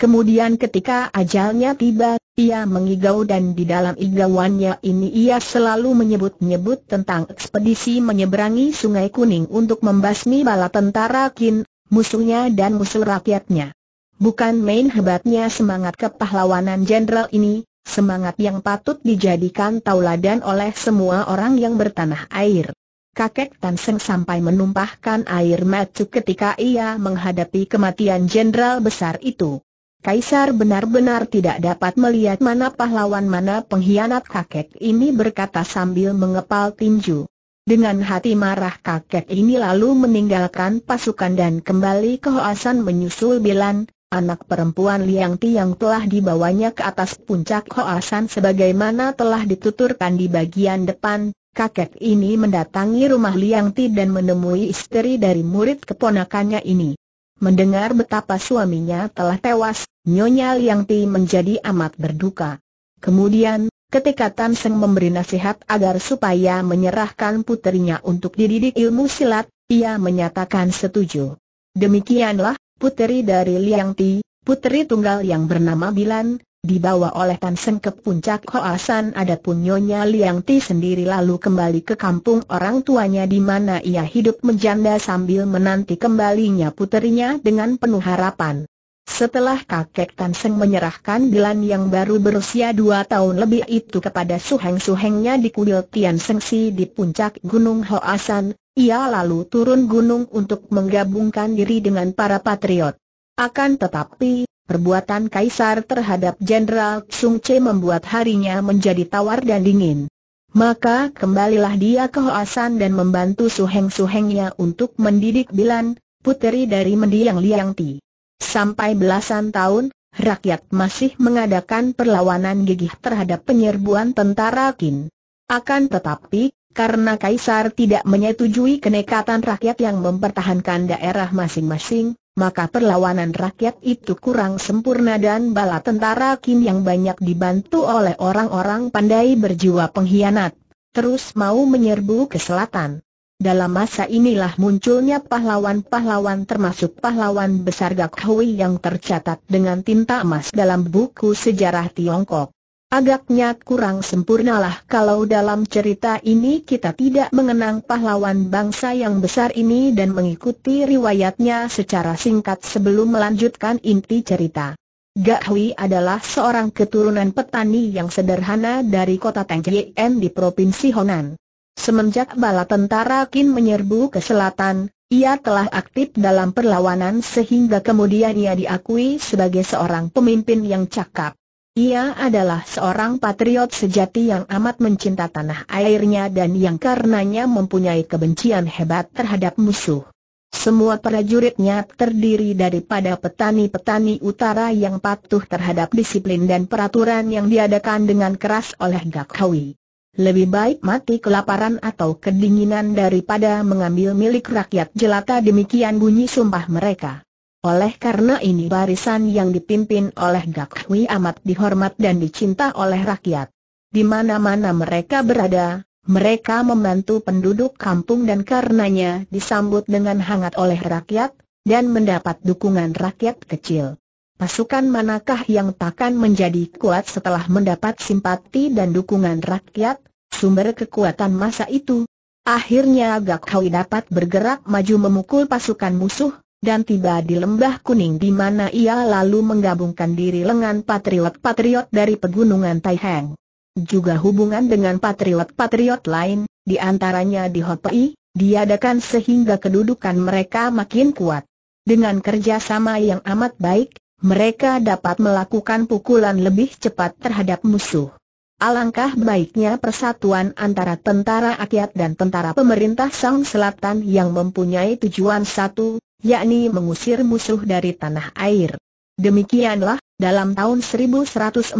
Kemudian ketika ajalnya tiba, ia mengigau dan di dalam igauannya ini ia selalu menyebut-nyebut tentang ekspedisi menyeberangi Sungai Kuning untuk membasmi bala tentara Qin, musuhnya dan musuh rakyatnya. Bukan main hebatnya semangat kepahlawanan jenderal ini, semangat yang patut dijadikan tauladan oleh semua orang yang bertanah air. Kakek Tan Seng sampai menumpahkan air mata ketika ia menghadapi kematian jenderal besar itu. Kaisar benar-benar tidak dapat melihat mana pahlawan mana pengkhianat kakek ini berkata sambil mengepal tinju. Dengan hati marah kakek ini lalu meninggalkan pasukan dan kembali ke Hoasan menyusul Bilan, anak perempuan Liang Ti yang telah dibawanya ke atas puncak Hoasan sebagaimana telah dituturkan di bagian depan. Kakek ini mendatangi rumah Liang Ti dan menemui istri dari murid keponakannya ini. Mendengar betapa suaminya telah tewas, Nyonya Liang Ti menjadi amat berduka. Kemudian, ketika Tan Seng memberi nasihat agar supaya menyerahkan putrinya untuk dididik ilmu silat, ia menyatakan setuju. Demikianlah, puteri dari Liang Ti, putri tunggal yang bernama Bilan, dibawa oleh Tan Seng ke puncak Hoasan ada Nyonya Liang Ti sendiri lalu kembali ke kampung orang tuanya di mana ia hidup menjanda sambil menanti kembalinya puterinya dengan penuh harapan. Setelah kakek Tan Seng menyerahkan Dilan yang baru berusia dua tahun lebih itu kepada suheng-suhengnya di kuil Tian Seng Si di puncak Gunung Hoasan, ia lalu turun gunung untuk menggabungkan diri dengan para patriot. Akan tetapi, Perbuatan Kaisar terhadap Jenderal Sung Che membuat harinya menjadi tawar dan dingin. Maka kembalilah dia ke Hoasan dan membantu suheng-suhengnya untuk mendidik Bilan, puteri dari mendiang Liang Ti. Sampai belasan tahun, rakyat masih mengadakan perlawanan gigih terhadap penyerbuan tentara Qin. Akan tetapi, karena Kaisar tidak menyetujui kenekatan rakyat yang mempertahankan daerah masing-masing, maka perlawanan rakyat itu kurang sempurna dan bala tentara Kim yang banyak dibantu oleh orang-orang pandai berjiwa pengkhianat, terus mau menyerbu ke selatan. Dalam masa inilah munculnya pahlawan-pahlawan termasuk pahlawan besar Gak Hui yang tercatat dengan tinta emas dalam buku sejarah Tiongkok. Agaknya kurang sempurnalah kalau dalam cerita ini kita tidak mengenang pahlawan bangsa yang besar ini dan mengikuti riwayatnya secara singkat sebelum melanjutkan inti cerita. Gak adalah seorang keturunan petani yang sederhana dari kota Tengkien di Provinsi Honan. Semenjak bala tentara Qin menyerbu ke selatan, ia telah aktif dalam perlawanan sehingga kemudian ia diakui sebagai seorang pemimpin yang cakap. Ia adalah seorang patriot sejati yang amat mencinta tanah airnya dan yang karenanya mempunyai kebencian hebat terhadap musuh. Semua prajuritnya terdiri daripada petani-petani utara yang patuh terhadap disiplin dan peraturan yang diadakan dengan keras oleh Gakhawi. Lebih baik mati kelaparan atau kedinginan daripada mengambil milik rakyat jelata demikian bunyi sumpah mereka. Oleh karena ini barisan yang dipimpin oleh Gak Hui amat dihormat dan dicinta oleh rakyat. Di mana-mana mereka berada, mereka membantu penduduk kampung dan karenanya disambut dengan hangat oleh rakyat, dan mendapat dukungan rakyat kecil. Pasukan manakah yang takkan menjadi kuat setelah mendapat simpati dan dukungan rakyat, sumber kekuatan masa itu? Akhirnya Gak Hui dapat bergerak maju memukul pasukan musuh, dan tiba di lembah kuning di mana ia lalu menggabungkan diri lengan patriot-patriot dari pegunungan Taiheng. Juga hubungan dengan patriot-patriot lain, di antaranya di Hopi, diadakan sehingga kedudukan mereka makin kuat. Dengan kerjasama yang amat baik, mereka dapat melakukan pukulan lebih cepat terhadap musuh. Alangkah baiknya persatuan antara tentara akyat dan tentara pemerintah Sang Selatan yang mempunyai tujuan satu, yakni mengusir musuh dari tanah air. Demikianlah, dalam tahun 1140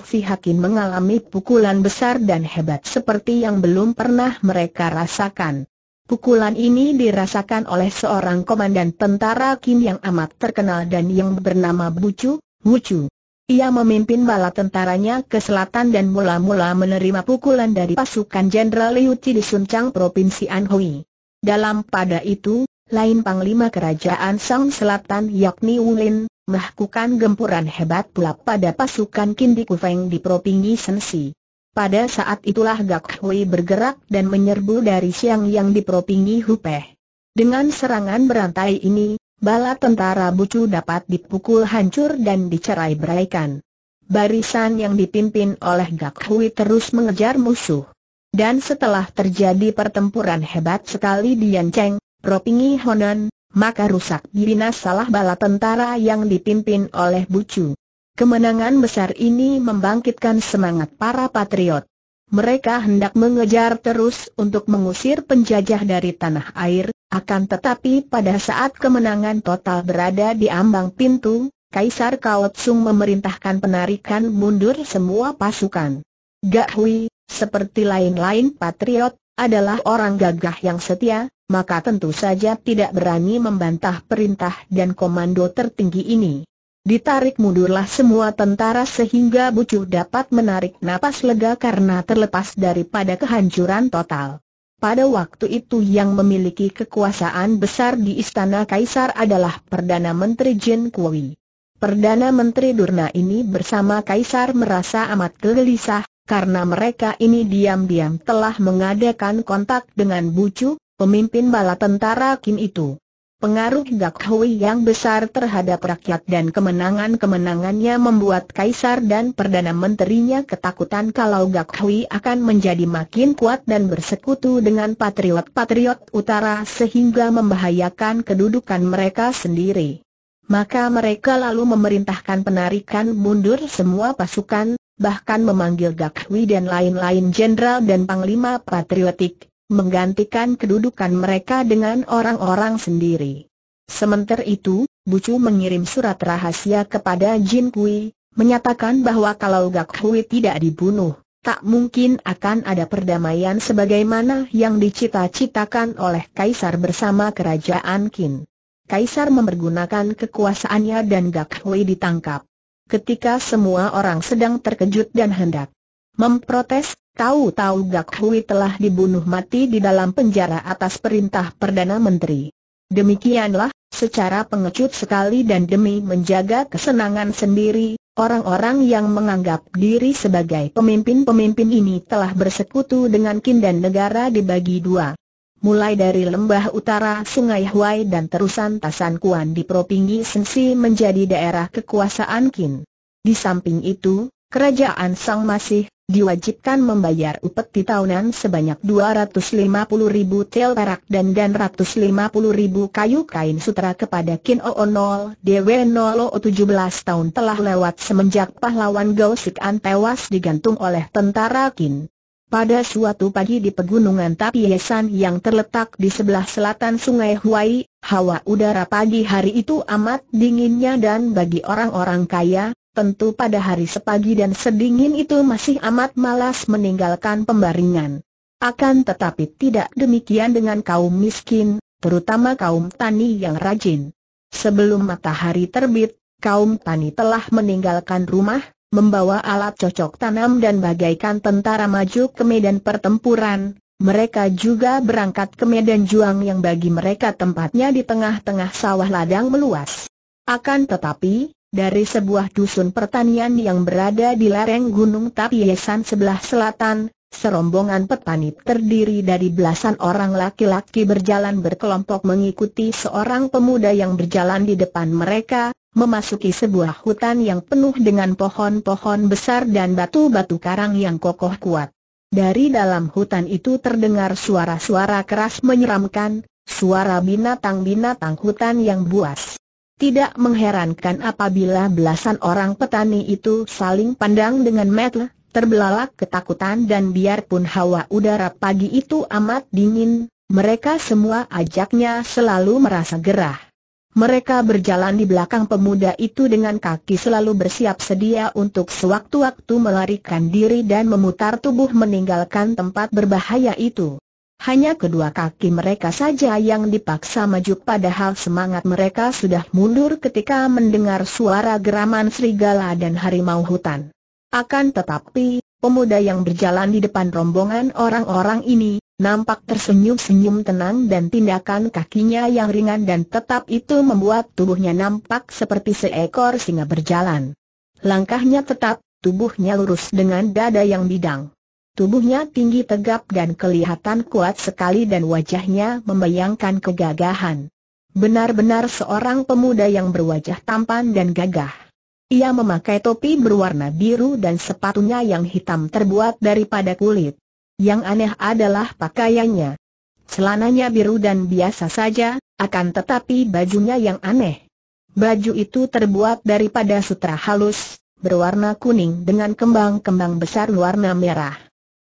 Fihakin mengalami pukulan besar dan hebat seperti yang belum pernah mereka rasakan. Pukulan ini dirasakan oleh seorang komandan tentara Kim yang amat terkenal dan yang bernama Bucu, Wucu. Ia memimpin bala tentaranya ke selatan dan mula-mula menerima pukulan dari pasukan Jenderal Liu Chi di Suncang Provinsi Anhui. Dalam pada itu, lain panglima kerajaan Sang Selatan yakni Wulin, melakukan gempuran hebat pula pada pasukan Kindi Kufeng di Provinsi Sensi. Pada saat itulah Gak Hui bergerak dan menyerbu dari Siang Yang di Provinsi Hupeh. Dengan serangan berantai ini, bala tentara Bucu dapat dipukul hancur dan dicerai beraikan. Barisan yang dipimpin oleh Gak Hui terus mengejar musuh. Dan setelah terjadi pertempuran hebat sekali di Yancheng, Ropingi Honan, maka rusak salah bala tentara yang dipimpin oleh Bucu. Kemenangan besar ini membangkitkan semangat para patriot. Mereka hendak mengejar terus untuk mengusir penjajah dari tanah air, akan tetapi pada saat kemenangan total berada di ambang pintu, Kaisar Kaotsung memerintahkan penarikan mundur semua pasukan. Gak Hui, seperti lain-lain patriot, adalah orang gagah yang setia, maka tentu saja tidak berani membantah perintah dan komando tertinggi ini. Ditarik mundurlah semua tentara sehingga Bucu dapat menarik napas lega karena terlepas daripada kehancuran total. Pada waktu itu yang memiliki kekuasaan besar di Istana Kaisar adalah Perdana Menteri Jin Kui. Perdana Menteri Durna ini bersama Kaisar merasa amat gelisah, karena mereka ini diam-diam telah mengadakan kontak dengan Bucu, pemimpin bala tentara Kim itu. Pengaruh Gak Hui yang besar terhadap rakyat dan kemenangan-kemenangannya membuat Kaisar dan Perdana Menterinya ketakutan kalau Gak Hui akan menjadi makin kuat dan bersekutu dengan patriot-patriot utara sehingga membahayakan kedudukan mereka sendiri. Maka mereka lalu memerintahkan penarikan mundur semua pasukan, bahkan memanggil Gak Hui dan lain-lain jenderal dan panglima patriotik, menggantikan kedudukan mereka dengan orang-orang sendiri. Sementara itu, Bucu mengirim surat rahasia kepada Jin Kui, menyatakan bahwa kalau Gak Hui tidak dibunuh, tak mungkin akan ada perdamaian sebagaimana yang dicita-citakan oleh Kaisar bersama Kerajaan Qin. Kaisar mempergunakan kekuasaannya dan Gak Hui ditangkap. Ketika semua orang sedang terkejut dan hendak memprotes, Tahu-tahu Gak Hui telah dibunuh mati di dalam penjara atas perintah Perdana Menteri. Demikianlah, secara pengecut sekali dan demi menjaga kesenangan sendiri, orang-orang yang menganggap diri sebagai pemimpin-pemimpin ini telah bersekutu dengan Kim dan negara dibagi dua. Mulai dari lembah utara Sungai Huai dan terusan Tasan Kuan di Propingi Sensi menjadi daerah kekuasaan Kim. Di samping itu, kerajaan Sang masih diwajibkan membayar upeti tahunan sebanyak 250 ribu tel perak dan dan 150 ribu kayu kain sutra kepada Kin Oonol Nol O 17 tahun telah lewat semenjak pahlawan Gausik An tewas digantung oleh tentara Kin. Pada suatu pagi di pegunungan Tapiesan yang terletak di sebelah selatan sungai Huai, hawa udara pagi hari itu amat dinginnya dan bagi orang-orang kaya, tentu pada hari sepagi dan sedingin itu masih amat malas meninggalkan pembaringan. Akan tetapi tidak demikian dengan kaum miskin, terutama kaum tani yang rajin. Sebelum matahari terbit, kaum tani telah meninggalkan rumah, membawa alat cocok tanam dan bagaikan tentara maju ke medan pertempuran. Mereka juga berangkat ke medan juang yang bagi mereka tempatnya di tengah-tengah sawah ladang meluas. Akan tetapi, dari sebuah dusun pertanian yang berada di lereng Gunung Tapiesan sebelah selatan, serombongan petani terdiri dari belasan orang laki-laki berjalan berkelompok mengikuti seorang pemuda yang berjalan di depan mereka, memasuki sebuah hutan yang penuh dengan pohon-pohon besar dan batu-batu karang yang kokoh kuat. Dari dalam hutan itu terdengar suara-suara keras menyeramkan, suara binatang-binatang hutan yang buas. Tidak mengherankan apabila belasan orang petani itu saling pandang dengan mata, terbelalak ketakutan dan biarpun hawa udara pagi itu amat dingin, mereka semua ajaknya selalu merasa gerah. Mereka berjalan di belakang pemuda itu dengan kaki selalu bersiap sedia untuk sewaktu-waktu melarikan diri dan memutar tubuh meninggalkan tempat berbahaya itu hanya kedua kaki mereka saja yang dipaksa maju padahal semangat mereka sudah mundur ketika mendengar suara geraman serigala dan harimau hutan. Akan tetapi, pemuda yang berjalan di depan rombongan orang-orang ini, nampak tersenyum-senyum tenang dan tindakan kakinya yang ringan dan tetap itu membuat tubuhnya nampak seperti seekor singa berjalan. Langkahnya tetap, tubuhnya lurus dengan dada yang bidang. Tubuhnya tinggi tegap dan kelihatan kuat sekali dan wajahnya membayangkan kegagahan. Benar-benar seorang pemuda yang berwajah tampan dan gagah. Ia memakai topi berwarna biru dan sepatunya yang hitam terbuat daripada kulit. Yang aneh adalah pakaiannya. Celananya biru dan biasa saja, akan tetapi bajunya yang aneh. Baju itu terbuat daripada sutra halus, berwarna kuning dengan kembang-kembang besar warna merah.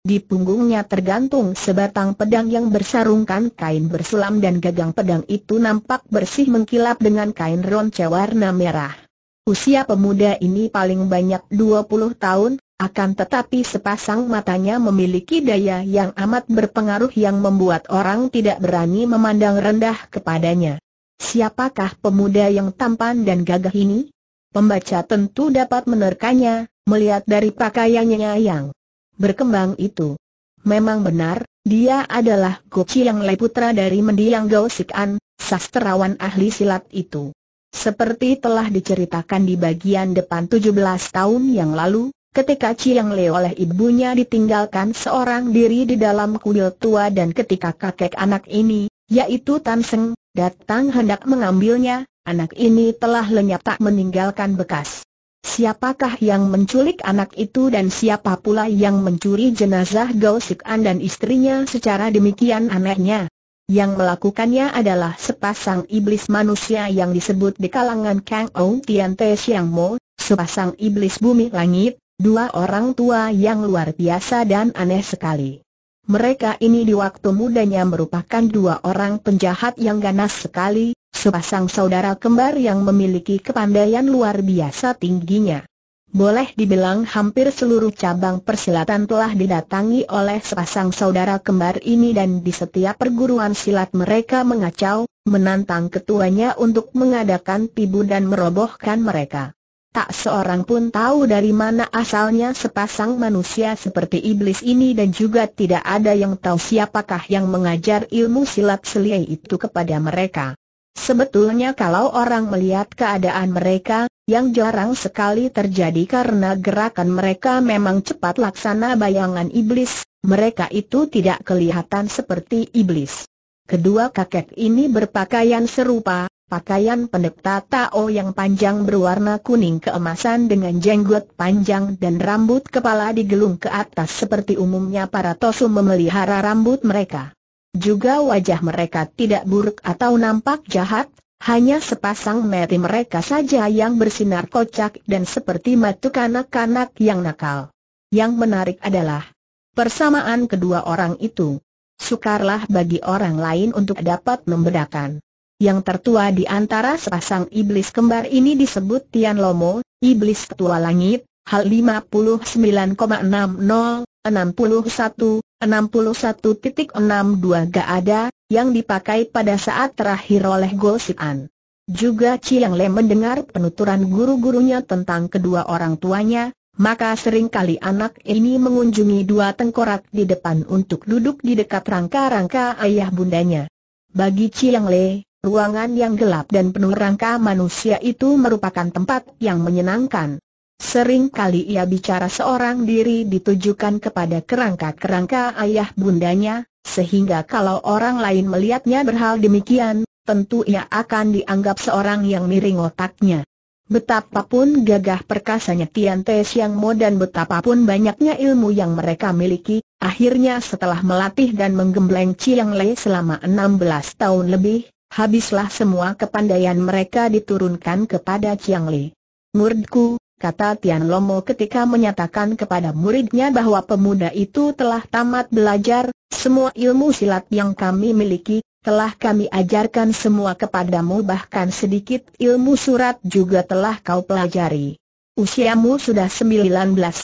Di punggungnya tergantung sebatang pedang yang bersarungkan kain berselam dan gagang pedang itu nampak bersih mengkilap dengan kain ronce warna merah. Usia pemuda ini paling banyak 20 tahun, akan tetapi sepasang matanya memiliki daya yang amat berpengaruh yang membuat orang tidak berani memandang rendah kepadanya. Siapakah pemuda yang tampan dan gagah ini? Pembaca tentu dapat menerkanya, melihat dari pakaiannya yang berkembang itu. Memang benar, dia adalah Gochi yang Lai putra dari mendiang Gao An, sastrawan ahli silat itu. Seperti telah diceritakan di bagian depan 17 tahun yang lalu, ketika Chiang Le oleh ibunya ditinggalkan seorang diri di dalam kuil tua dan ketika kakek anak ini, yaitu Tan Seng, datang hendak mengambilnya, anak ini telah lenyap tak meninggalkan bekas. Siapakah yang menculik anak itu dan siapa pula yang mencuri jenazah Gao Sik An dan istrinya secara demikian anehnya? Yang melakukannya adalah sepasang iblis manusia yang disebut di kalangan Kang Ou Tian Te Siang Mo, sepasang iblis bumi langit, dua orang tua yang luar biasa dan aneh sekali. Mereka ini di waktu mudanya merupakan dua orang penjahat yang ganas sekali, sepasang saudara kembar yang memiliki kepandaian luar biasa tingginya. Boleh dibilang hampir seluruh cabang persilatan telah didatangi oleh sepasang saudara kembar ini dan di setiap perguruan silat mereka mengacau, menantang ketuanya untuk mengadakan pibu dan merobohkan mereka. Tak seorang pun tahu dari mana asalnya sepasang manusia seperti iblis ini dan juga tidak ada yang tahu siapakah yang mengajar ilmu silat seliai itu kepada mereka. Sebetulnya kalau orang melihat keadaan mereka, yang jarang sekali terjadi karena gerakan mereka memang cepat laksana bayangan iblis, mereka itu tidak kelihatan seperti iblis. Kedua kakek ini berpakaian serupa, Pakaian pendeta Tao yang panjang berwarna kuning keemasan dengan jenggot panjang dan rambut kepala digelung ke atas seperti umumnya para Tosu memelihara rambut mereka. Juga wajah mereka tidak buruk atau nampak jahat, hanya sepasang mata mereka saja yang bersinar kocak dan seperti mata kanak-kanak yang nakal. Yang menarik adalah persamaan kedua orang itu. Sukarlah bagi orang lain untuk dapat membedakan. Yang tertua di antara sepasang iblis kembar ini disebut Tian Lomo, iblis ketua langit, hal 59,60, 61, ada yang dipakai pada saat terakhir oleh Gosian. Juga Chiang Le mendengar penuturan guru-gurunya tentang kedua orang tuanya, maka seringkali anak ini mengunjungi dua tengkorak di depan untuk duduk di dekat rangka-rangka ayah bundanya. Bagi Chiang Le, Ruangan yang gelap dan penuh rangka manusia itu merupakan tempat yang menyenangkan. Sering kali ia bicara seorang diri ditujukan kepada kerangka-kerangka ayah bundanya, sehingga kalau orang lain melihatnya berhal demikian, tentu ia akan dianggap seorang yang miring otaknya. Betapapun gagah perkasanya Tian Te Siang Mo dan betapapun banyaknya ilmu yang mereka miliki, akhirnya setelah melatih dan menggembleng Chiang Lei selama 16 tahun lebih, Habislah semua kepandaian mereka diturunkan kepada Chiang Li. Muridku, kata Tian Lomo ketika menyatakan kepada muridnya bahwa pemuda itu telah tamat belajar, semua ilmu silat yang kami miliki, telah kami ajarkan semua kepadamu bahkan sedikit ilmu surat juga telah kau pelajari. Usiamu sudah 19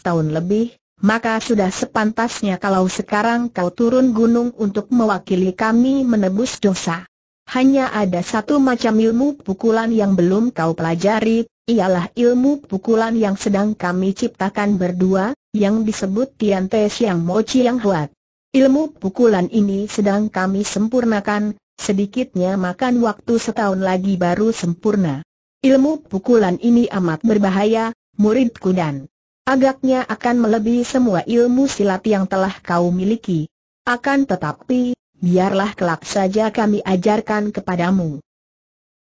tahun lebih, maka sudah sepantasnya kalau sekarang kau turun gunung untuk mewakili kami menebus dosa. Hanya ada satu macam ilmu pukulan yang belum kau pelajari, ialah ilmu pukulan yang sedang kami ciptakan berdua, yang disebut Tian Te Siang Mo Chiang Huat. Ilmu pukulan ini sedang kami sempurnakan, sedikitnya makan waktu setahun lagi baru sempurna. Ilmu pukulan ini amat berbahaya, muridku dan agaknya akan melebihi semua ilmu silat yang telah kau miliki. Akan tetapi, biarlah kelak saja kami ajarkan kepadamu.